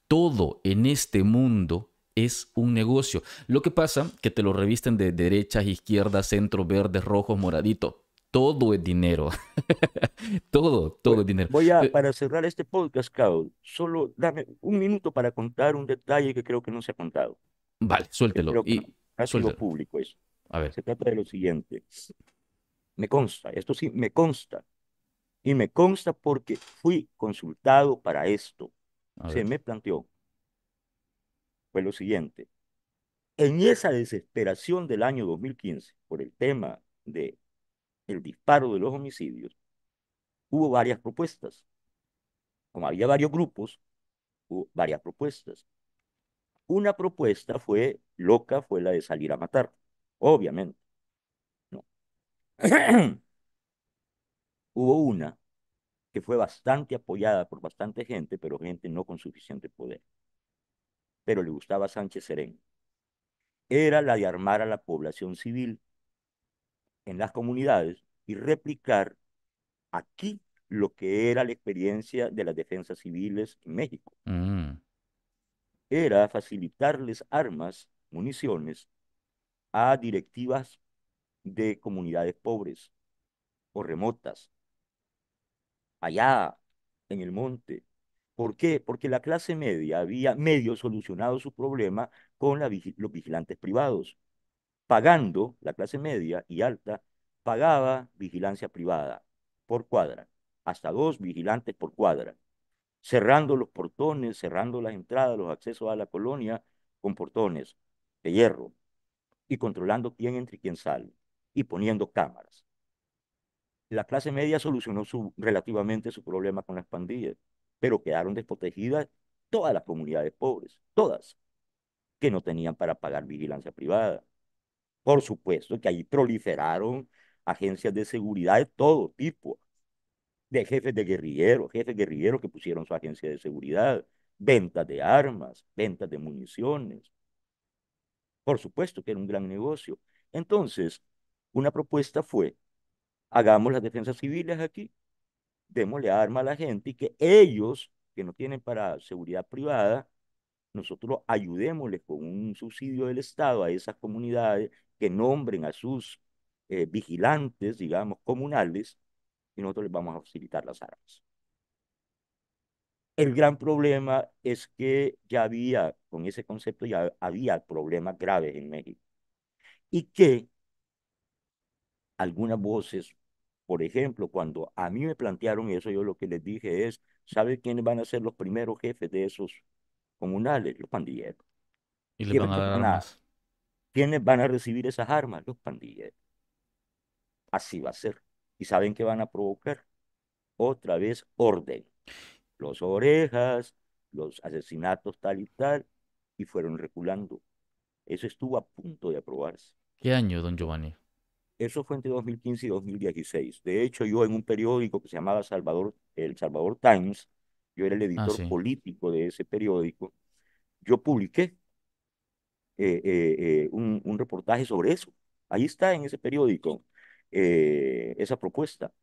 Todo en este mundo es un negocio. Lo que pasa que te lo revisten de derechas, izquierdas, centro, verde, rojos, moradito. Todo es dinero. todo, todo es dinero. Voy a, eh, para cerrar este podcast, Cao, solo dame un minuto para contar un detalle que creo que no se ha contado. Vale, suéltelo. y público eso. A ver. Se trata de lo siguiente. Me consta, esto sí, me consta. Y me consta porque fui consultado para esto. Se me planteó. Fue lo siguiente. En esa desesperación del año 2015 por el tema de el disparo de los homicidios, hubo varias propuestas. Como había varios grupos, hubo varias propuestas. Una propuesta fue loca, fue la de salir a matar, obviamente. No. Hubo una que fue bastante apoyada por bastante gente, pero gente no con suficiente poder. Pero le gustaba a Sánchez Serén. Era la de armar a la población civil en las comunidades y replicar aquí lo que era la experiencia de las defensas civiles en México. Mm era facilitarles armas, municiones, a directivas de comunidades pobres o remotas, allá en el monte. ¿Por qué? Porque la clase media había medio solucionado su problema con los vigilantes privados, pagando, la clase media y alta, pagaba vigilancia privada por cuadra, hasta dos vigilantes por cuadra cerrando los portones, cerrando las entradas, los accesos a la colonia con portones de hierro y controlando quién entra y quién sale y poniendo cámaras. La clase media solucionó su, relativamente su problema con las pandillas, pero quedaron desprotegidas todas las comunidades pobres, todas, que no tenían para pagar vigilancia privada. Por supuesto que ahí proliferaron agencias de seguridad de todo tipo, de jefes de guerrilleros, jefes guerrilleros que pusieron su agencia de seguridad, ventas de armas, ventas de municiones. Por supuesto que era un gran negocio. Entonces, una propuesta fue, hagamos las defensas civiles aquí, démosle arma a la gente y que ellos, que no tienen para seguridad privada, nosotros ayudémosles con un subsidio del Estado a esas comunidades que nombren a sus eh, vigilantes, digamos, comunales, y nosotros les vamos a facilitar las armas. El gran problema es que ya había, con ese concepto ya había problemas graves en México y que algunas voces, por ejemplo, cuando a mí me plantearon eso, yo lo que les dije es, ¿sabe quiénes van a ser los primeros jefes de esos comunales? Los pandilleros. ¿Y ¿Quiénes van a recibir esas armas? Los pandilleros. Así va a ser y saben que van a provocar otra vez orden. Los orejas, los asesinatos tal y tal, y fueron reculando. Eso estuvo a punto de aprobarse. ¿Qué año, don Giovanni? Eso fue entre 2015 y 2016. De hecho, yo en un periódico que se llamaba Salvador, El Salvador Times, yo era el ah, editor político de ese periódico, yo publiqué eh, eh, eh, un reportaje sobre eso. Ahí está en ese periódico. Eh, esa propuesta.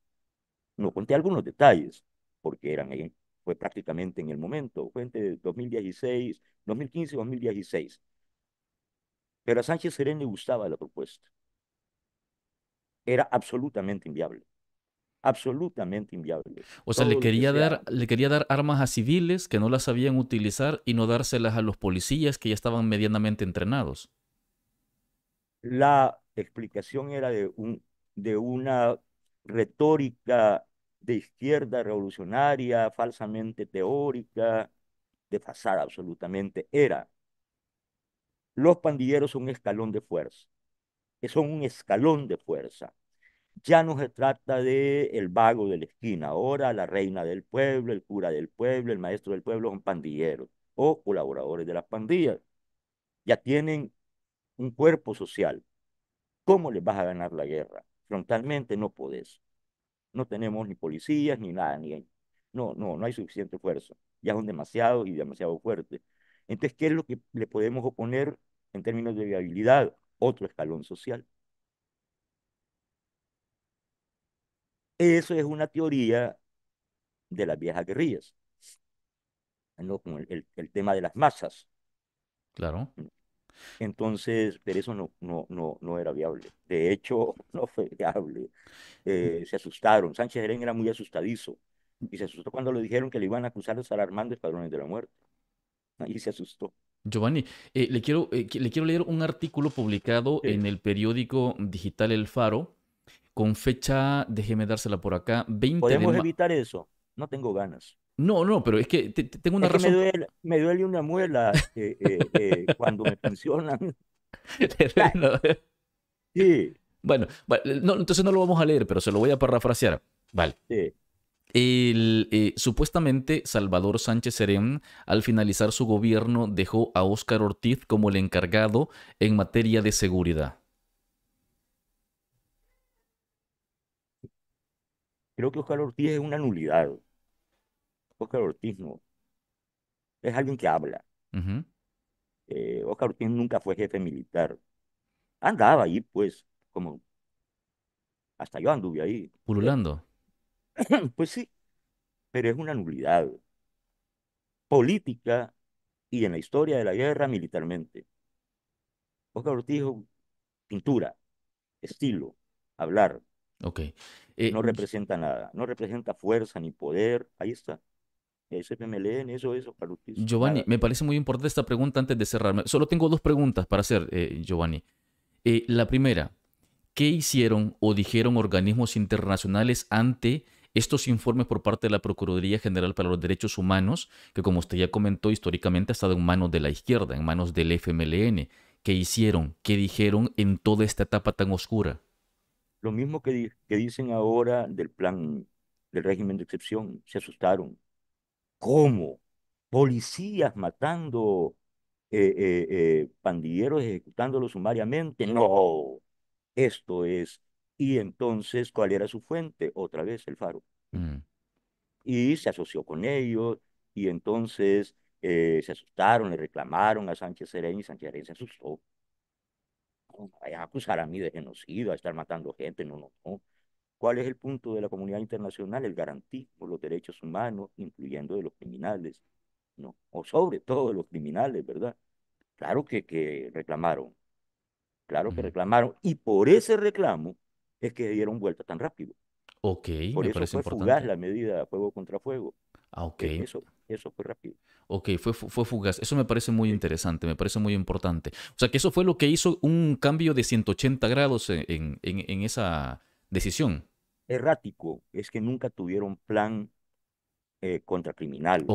No conté algunos detalles, porque eran fue prácticamente en el momento, fue entre 2016, 2015 y 2016. Pero a Sánchez Serén le gustaba la propuesta. Era absolutamente inviable absolutamente inviable. O sea, le quería, le quería dar armas a civiles que no las sabían utilizar y no dárselas a los policías que ya estaban medianamente entrenados. La explicación era de un de una retórica de izquierda revolucionaria, falsamente teórica, de desfasada absolutamente, era los pandilleros son un escalón de fuerza, que son un escalón de fuerza. Ya no se trata de el vago de la esquina, ahora la reina del pueblo, el cura del pueblo, el maestro del pueblo son pandilleros o colaboradores de las pandillas. Ya tienen un cuerpo social. ¿Cómo les vas a ganar la guerra? frontalmente no podés. No tenemos ni policías ni nada, ni no, no, no hay suficiente fuerza. Ya son demasiado y demasiado fuerte, Entonces, ¿qué es lo que le podemos oponer en términos de viabilidad? Otro escalón social. Eso es una teoría de las viejas guerrillas, ¿no? el tema de las masas. Claro. Mm. Entonces, pero eso no, no, no, no era viable. De hecho, no fue viable. Eh, se asustaron. Sánchez Herén era muy asustadizo. Y se asustó cuando le dijeron que le iban a acusar de estar armando espadrones de la muerte. Ahí se asustó. Giovanni, eh, le, quiero, eh, le quiero leer un artículo publicado en el periódico digital El Faro, con fecha, déjeme dársela por acá, 20 ¿Podemos evitar eso? No tengo ganas. No, no, pero es que tengo una razón. Me duele, una muela este, eh, eh, cuando me funcionan. sí. Bueno, entonces no lo vamos a leer, pero se lo voy a parafrasear. Vale. Eh, supuestamente Salvador Sánchez Serén, al finalizar su gobierno, dejó a Óscar Ortiz como el encargado en materia de seguridad. Creo que Óscar Ortiz es una nulidad. Oscar Ortiz no. Es alguien que habla. Oscar eh, Ortiz nunca fue jefe militar. Andaba ahí, pues, como. Hasta yo anduve ahí. Pululando. pues sí, pero es una nulidad política y en la historia de la guerra militarmente. Oscar Ortiz, pintura, estilo, hablar. Ok. no eh, representa nada, no representa fuerza ni poder, ahí está me eso, Giovanni, me parece muy importante esta pregunta antes de cerrarme. Solo tengo dos preguntas para hacer, eh, Giovanni. Eh, la primera, ¿qué hicieron o dijeron organismos internacionales ante estos informes por parte de la Procuraduría General para los Derechos Humanos, que como usted ya comentó históricamente ha estado en manos de la izquierda, en manos del FMLN? ¿Qué hicieron? ¿Qué dijeron en toda esta etapa tan oscura? Lo mismo que, que dicen ahora del plan del régimen de excepción, se asustaron, ¿Cómo? Policías matando eh, eh, eh, pandilleros, ejecutándolos sumariamente. No, esto es. Y entonces, ¿cuál era su fuente? Otra vez el faro. Mm. Y se asoció con ellos y entonces se asustaron, le reclamaron a Sánchez Serén y Sánchez Serén se asustó. vayan a acusar a mí de genocidio, a estar matando gente, no, no, no. ¿Cuál es el punto de la comunidad internacional? El garantismo, los derechos humanos, incluyendo de los criminales, ¿no? O sobre todo de los criminales, ¿verdad? Claro que, reclamaron, claro que reclamaron, y por ese reclamo es que dieron vuelta tan rápido. Ok, por eso fue fugaz la medida fuego contra fuego. Ah, ok. E-, eso, fue rápido. Ok, fue, fue fugaz. Eso me parece muy interesante, me parece muy importante. O sea, que eso fue lo que hizo un cambio de 180 grados en esa decisión errático es que nunca tuvieron plan eh, contra criminal No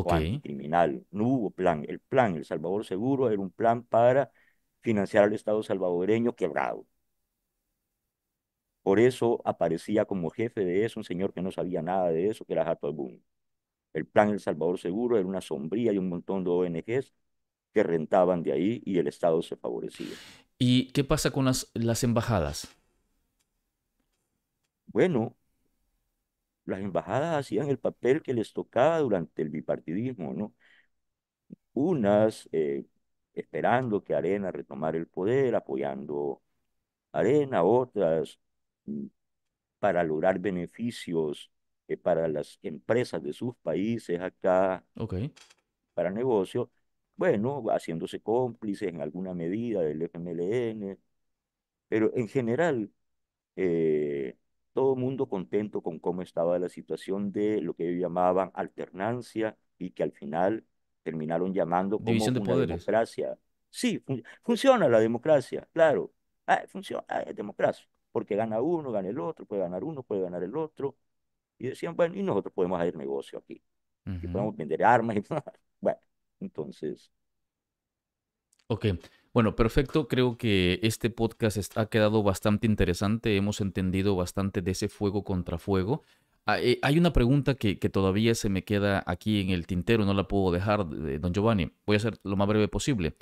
hubo plan. El plan El Salvador Seguro era un plan para financiar al Estado salvadoreño quebrado. Por eso aparecía como jefe de eso un señor que no sabía nada de eso, que era Jato bueno. El plan El Salvador Seguro era una sombría y un montón de ONGs que rentaban de ahí y el Estado se favorecía. ¿Y qué pasa con las, las embajadas? Bueno, las embajadas hacían el papel que les tocaba durante el bipartidismo, ¿no? Unas eh, esperando que Arena retomara el poder, apoyando Arena, otras mm, para lograr beneficios eh, para las empresas de sus países acá, para negocios. bueno, haciéndose cómplices en alguna medida del FMLN, pero en general, eh, todo el mundo contento con cómo estaba la situación de lo que ellos llamaban alternancia y que al final terminaron llamando como División de poderes. democracia. Sí, funciona la democracia, claro. Ah, funciona, ah, es democracia. Porque gana uno, gana el otro, puede ganar uno, puede ganar el otro. Y decían, bueno, y nosotros podemos hacer negocio aquí. Y podemos vender armas y Bueno, entonces. Ok. Bueno, perfecto. Creo que este podcast ha quedado bastante interesante. Hemos entendido bastante de ese fuego contra fuego. Ah, eh, hay una pregunta que, todavía se me queda aquí en el tintero, no la puedo dejar, eh, don Giovanni. Voy a ser lo más breve posible.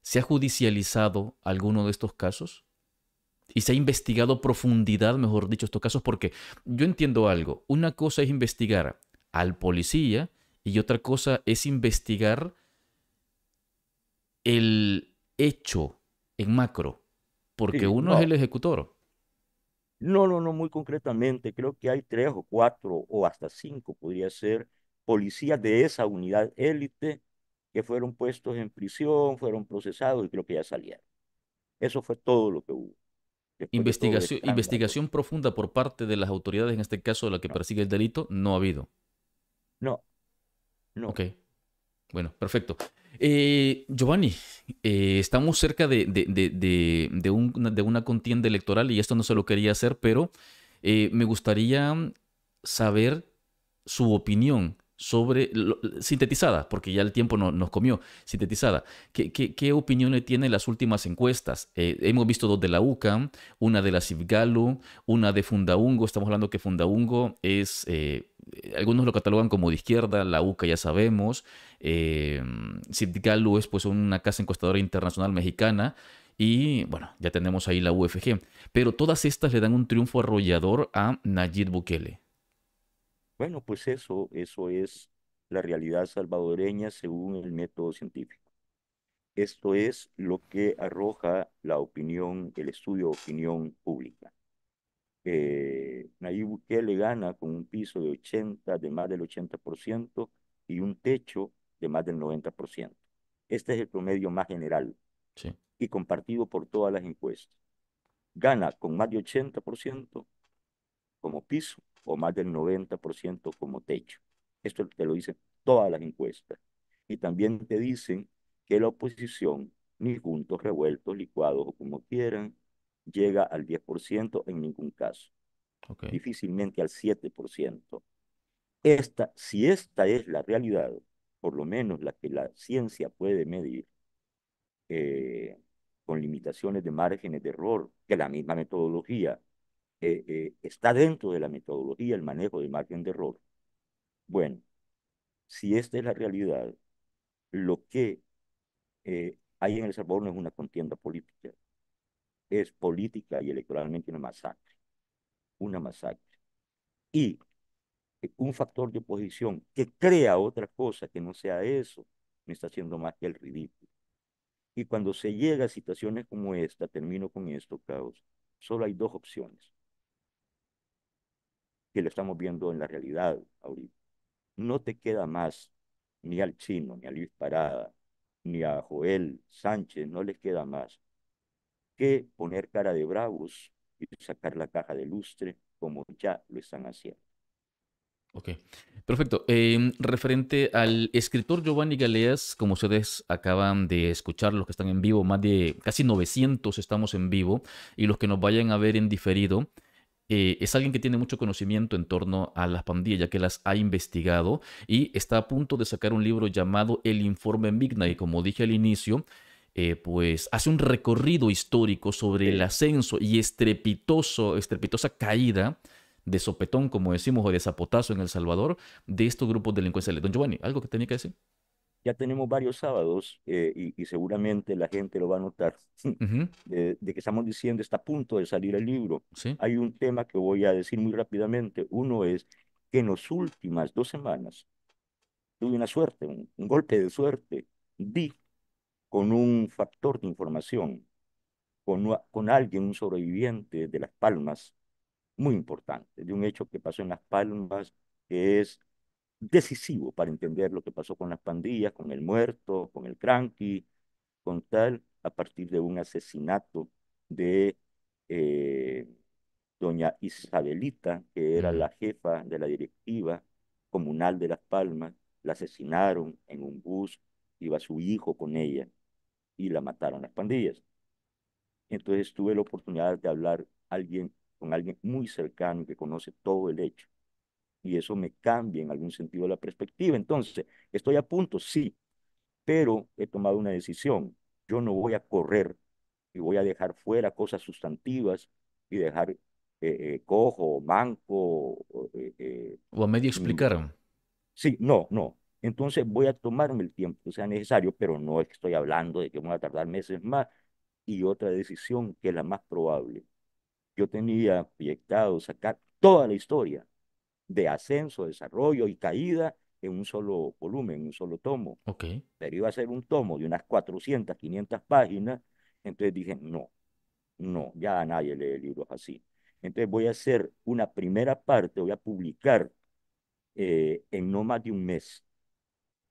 ¿Se ha judicializado alguno de estos casos? ¿Y se ha investigado profundidad, mejor dicho, estos casos? Porque yo entiendo algo. Una cosa es investigar al policía y otra cosa es investigar el, hecho en macro? Porque uno es el ejecutor. No, no, no, muy concretamente. Creo que hay tres o cuatro o hasta cinco, podría ser, policías de esa unidad élite que fueron puestos en prisión, fueron procesados y creo que ya salieron. Eso fue todo lo que hubo. investigación, investigación profunda por parte de las autoridades, en este caso la que persigue el delito, no ha habido. No. No. Ok. Bueno, perfecto. Eh, Giovanni, eh, estamos cerca de, de, una contienda electoral y esto no se lo quería hacer, pero eh, me gustaría saber su opinión sobre, sintetizada, porque ya el tiempo nos comió, sintetizada, ¿qué, qué, qué opiniones tiene las últimas encuestas? Eh, hemos visto dos de la UCA, una de la CIVGALU, una de Fundaungo, estamos hablando que Fundaungo es, eh, algunos lo catalogan como de izquierda, la UCA ya sabemos, eh, es pues una casa encuestadora internacional mexicana, y bueno, ya tenemos ahí la UFG. Pero todas estas le dan un triunfo arrollador a Nayib Bukele. Bueno, pues eso, eso es la realidad salvadoreña según el método científico. Esto es lo que arroja la opinión, el estudio de opinión pública. Eh, Nayib Bukele gana con un piso de 80, de más del 80% y un techo de más del 90%. Este es el promedio más general y compartido por todas las encuestas. Gana con más de 80% como piso o más del 90% como techo. Esto te lo dicen todas las encuestas. Y también te dicen que la oposición, ni juntos, revueltos, licuados o como quieran, llega al 10% en ningún caso. Difícilmente al 7%. Esta, si esta es la realidad, por lo menos la que la ciencia puede medir, eh, con limitaciones de márgenes de error, que la misma metodología eh, eh, está dentro de la metodología el manejo de margen de error. Bueno, si esta es la realidad, lo que eh, hay en El Salvador no es una contienda política, es política y electoralmente una masacre, una masacre. Y un factor de oposición que crea otra cosa que no sea eso, me está haciendo más que el ridículo. Y cuando se llega a situaciones como esta, termino con esto, caos solo hay dos opciones que lo estamos viendo en la realidad ahorita. No te queda más ni al chino, ni a Luis Parada, ni a Joel Sánchez, no les queda más que poner cara de bravos y sacar la caja de lustre como ya lo están haciendo. Ok, perfecto. Em, referente al escritor Giovanni Galeas, como ustedes acaban de escuchar, los que están en vivo, más de casi 900 estamos en vivo, y los que nos vayan a ver en diferido, eh, es alguien que tiene mucho conocimiento en torno a las pandillas, ya que las ha investigado y está a punto de sacar un libro llamado El Informe y como dije al inicio. Eh, pues hace un recorrido histórico sobre el ascenso y estrepitoso, estrepitosa caída de sopetón, como decimos, o de zapotazo en El Salvador, de estos grupos delincuenciales. Don Giovanni, ¿algo que tenía que decir? ya tenemos varios sábados eh, y, seguramente la gente lo va a notar, de, que estamos diciendo está a punto de salir el libro. Hay un tema que voy a decir muy rápidamente. Uno es que en las últimas dos semanas tuve una suerte, un, golpe de suerte. Di con un factor de información, con, con alguien, un sobreviviente de Las Palmas, muy importante, de un hecho que pasó en Las Palmas, que es decisivo para entender lo que pasó con las pandillas, con el muerto, con el cranky, con tal, a partir de un asesinato de eh, doña Isabelita, que era la jefa de la directiva comunal de Las Palmas, la asesinaron en un bus, iba su hijo con ella y la mataron las pandillas. Entonces tuve la oportunidad de hablar alguien, con alguien muy cercano que conoce todo el hecho y eso me cambia en algún sentido la perspectiva. Entonces, estoy a punto, sí, pero he tomado una decisión. Yo no voy a correr y voy a dejar fuera cosas sustantivas y dejar eh, eh, cojo, manco. o eh, a medio mm, explicar. Sí, no, no. Entonces voy a tomarme el tiempo que sea necesario, pero no es que estoy hablando de que voy a tardar meses más. Y otra decisión que es la más probable. Yo tenía proyectado sacar toda la historia de ascenso, desarrollo y caída en un solo volumen, en un solo tomo. Okay. Pero iba a ser un tomo de unas 400, 500 páginas. Entonces dije, no, no, ya nadie lee libros así. Entonces voy a hacer una primera parte, voy a publicar eh, en no más de un mes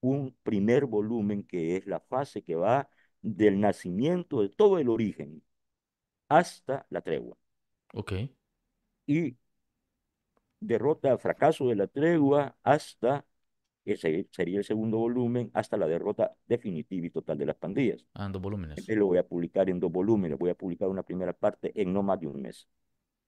un primer volumen que es la fase que va del nacimiento de todo el origen hasta la tregua. Ok. Y derrota, fracaso de la tregua hasta, ese sería el segundo volumen, hasta la derrota definitiva y total de las pandillas. Ah, en dos volúmenes. Este lo voy a publicar en dos volúmenes, voy a publicar una primera parte en no más de un mes.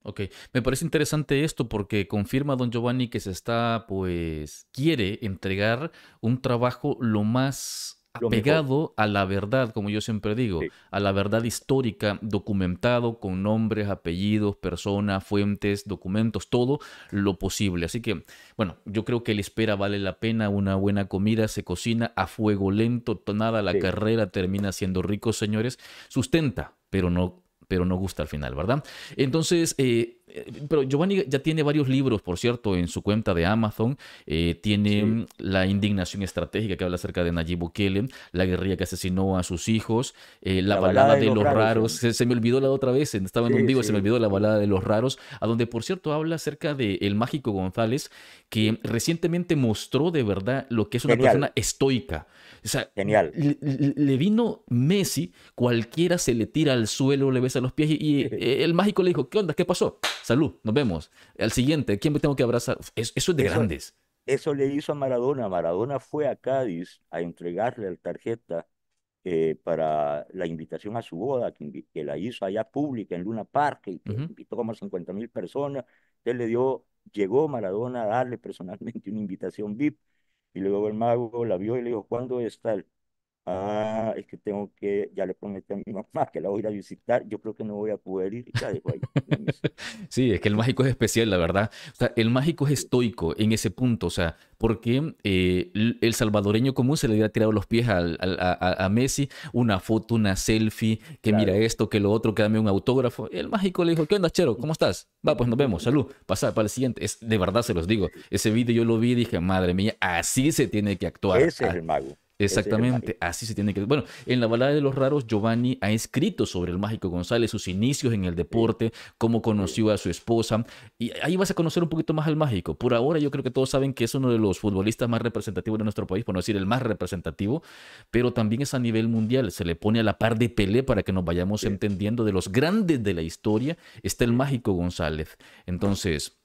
Ok, me parece interesante esto porque confirma don Giovanni que se está, pues, quiere entregar un trabajo lo más apegado a la verdad, como yo siempre digo, a la verdad histórica, documentado con nombres, apellidos, personas, fuentes, documentos, todo lo posible. Así que, bueno, yo creo que la espera vale la pena, una buena comida se cocina a fuego lento, nada la carrera termina siendo rico, señores, sustenta, pero no pero no gusta al final, ¿verdad? Entonces, eh, eh, pero Giovanni ya tiene varios libros, por cierto, en su cuenta de Amazon. Eh, tiene mm, La indignación estratégica que habla acerca de Nayib Bukele, la guerrilla que asesinó a sus hijos, eh, la, balada, de, los, raros. Se, me olvidó la otra vez, estaba en un vivo, se me olvidó la balada de los raros, a donde, por cierto, habla acerca de El Mágico González, que recientemente mostró de verdad lo que es una persona estoica. sea, Genial. Le, vino Messi, cualquiera se le tira al suelo, le besa los pies y el mágico le dijo, ¿qué onda? ¿Qué pasó? Salud, nos vemos. Al siguiente, ¿quién me tengo que abrazar? Eso, es de grandes. Eso le hizo a Maradona. Maradona fue a Cádiz a entregarle la tarjeta eh, para la invitación a su boda, que, la hizo allá pública en Luna Park, y que invitó como 50 mil personas. Él le dio, llegó Maradona a darle personalmente una invitación VIP. Y luego el mago la vio y le dijo, ¿cuándo está el? Ah, es que tengo que, ya le prometí a mi mamá que la voy a ir a visitar, yo creo que no voy a poder ir. Ya ahí. sí, es que el mágico es especial, la verdad. O sea, el mágico es estoico en ese punto, o sea, porque eh, el salvadoreño común se le hubiera tirado los pies a, Messi, una foto, una selfie, que mira esto, que lo otro, que dame un autógrafo. El mágico le dijo, ¿qué onda, Chero? ¿Cómo estás? Va, pues nos vemos, salud, pasa para el siguiente. Es, de verdad se los digo, ese video yo lo vi y dije, madre mía, así se tiene que actuar. Ese es el mago. Exactamente, así se tiene que... Bueno, en la balada de los raros, Giovanni ha escrito sobre el mágico González, sus inicios en el deporte, cómo conoció a su esposa, y ahí vas a conocer un poquito más al mágico. Por ahora yo creo que todos saben que es uno de los futbolistas más representativos de nuestro país, por no decir el más representativo, pero también es a nivel mundial, se le pone a la par de Pelé para que nos vayamos entendiendo de los grandes de la historia, está el mágico González. Entonces,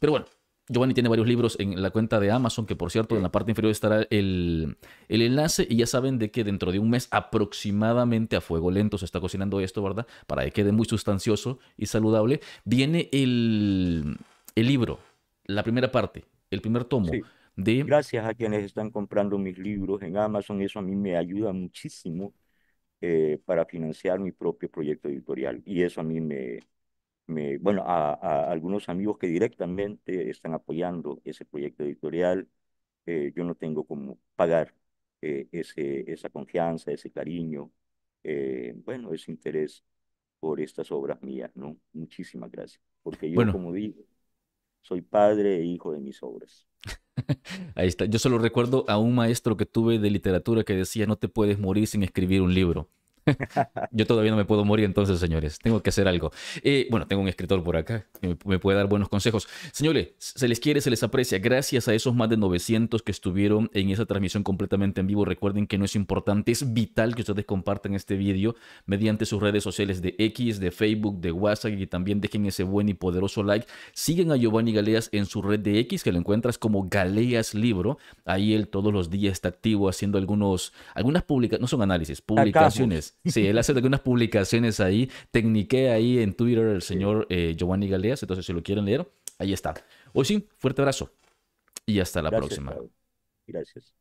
pero bueno, Giovanni tiene varios libros en la cuenta de Amazon, que por cierto, en la parte inferior estará el, enlace. Y ya saben de que dentro de un mes aproximadamente a fuego lento se está cocinando esto, ¿verdad? Para que quede muy sustancioso y saludable. Viene el, libro, la primera parte, el primer tomo. De... Gracias a quienes están comprando mis libros en Amazon, eso a mí me ayuda muchísimo eh, para financiar mi propio proyecto editorial. Y eso a mí me, bueno, a, algunos amigos que directamente están apoyando ese proyecto editorial. Eh, yo no tengo como pagar eh, ese, esa confianza, ese cariño, eh, bueno, ese interés por estas obras mías, ¿no? Muchísimas gracias. Porque yo, como digo, soy padre e hijo de mis obras. Ahí está. Yo solo recuerdo a un maestro que tuve de literatura que decía, no te puedes morir sin escribir un libro. Yo todavía no me puedo morir entonces, señores. Tengo que hacer algo. Eh, bueno, tengo un escritor por acá que me puede dar buenos consejos. Señores, se les quiere, se les aprecia. Gracias a esos más de 900 que estuvieron en esa transmisión completamente en vivo. Recuerden que no es importante, es vital que ustedes compartan este video mediante sus redes sociales de X, de Facebook, de WhatsApp y también dejen ese buen y poderoso like. Siguen a Giovanni Galeas en su red de X que lo encuentras como Galeas Libro. Ahí él todos los días está activo haciendo algunos, algunas publicaciones, no son análisis, publicaciones. Sí, él hace algunas publicaciones ahí. Tecniqué ahí en Twitter el señor eh, Giovanni Galeas. Entonces, si lo quieren leer, ahí está. Hoy sí, fuerte abrazo. Y hasta la próxima. Gracias.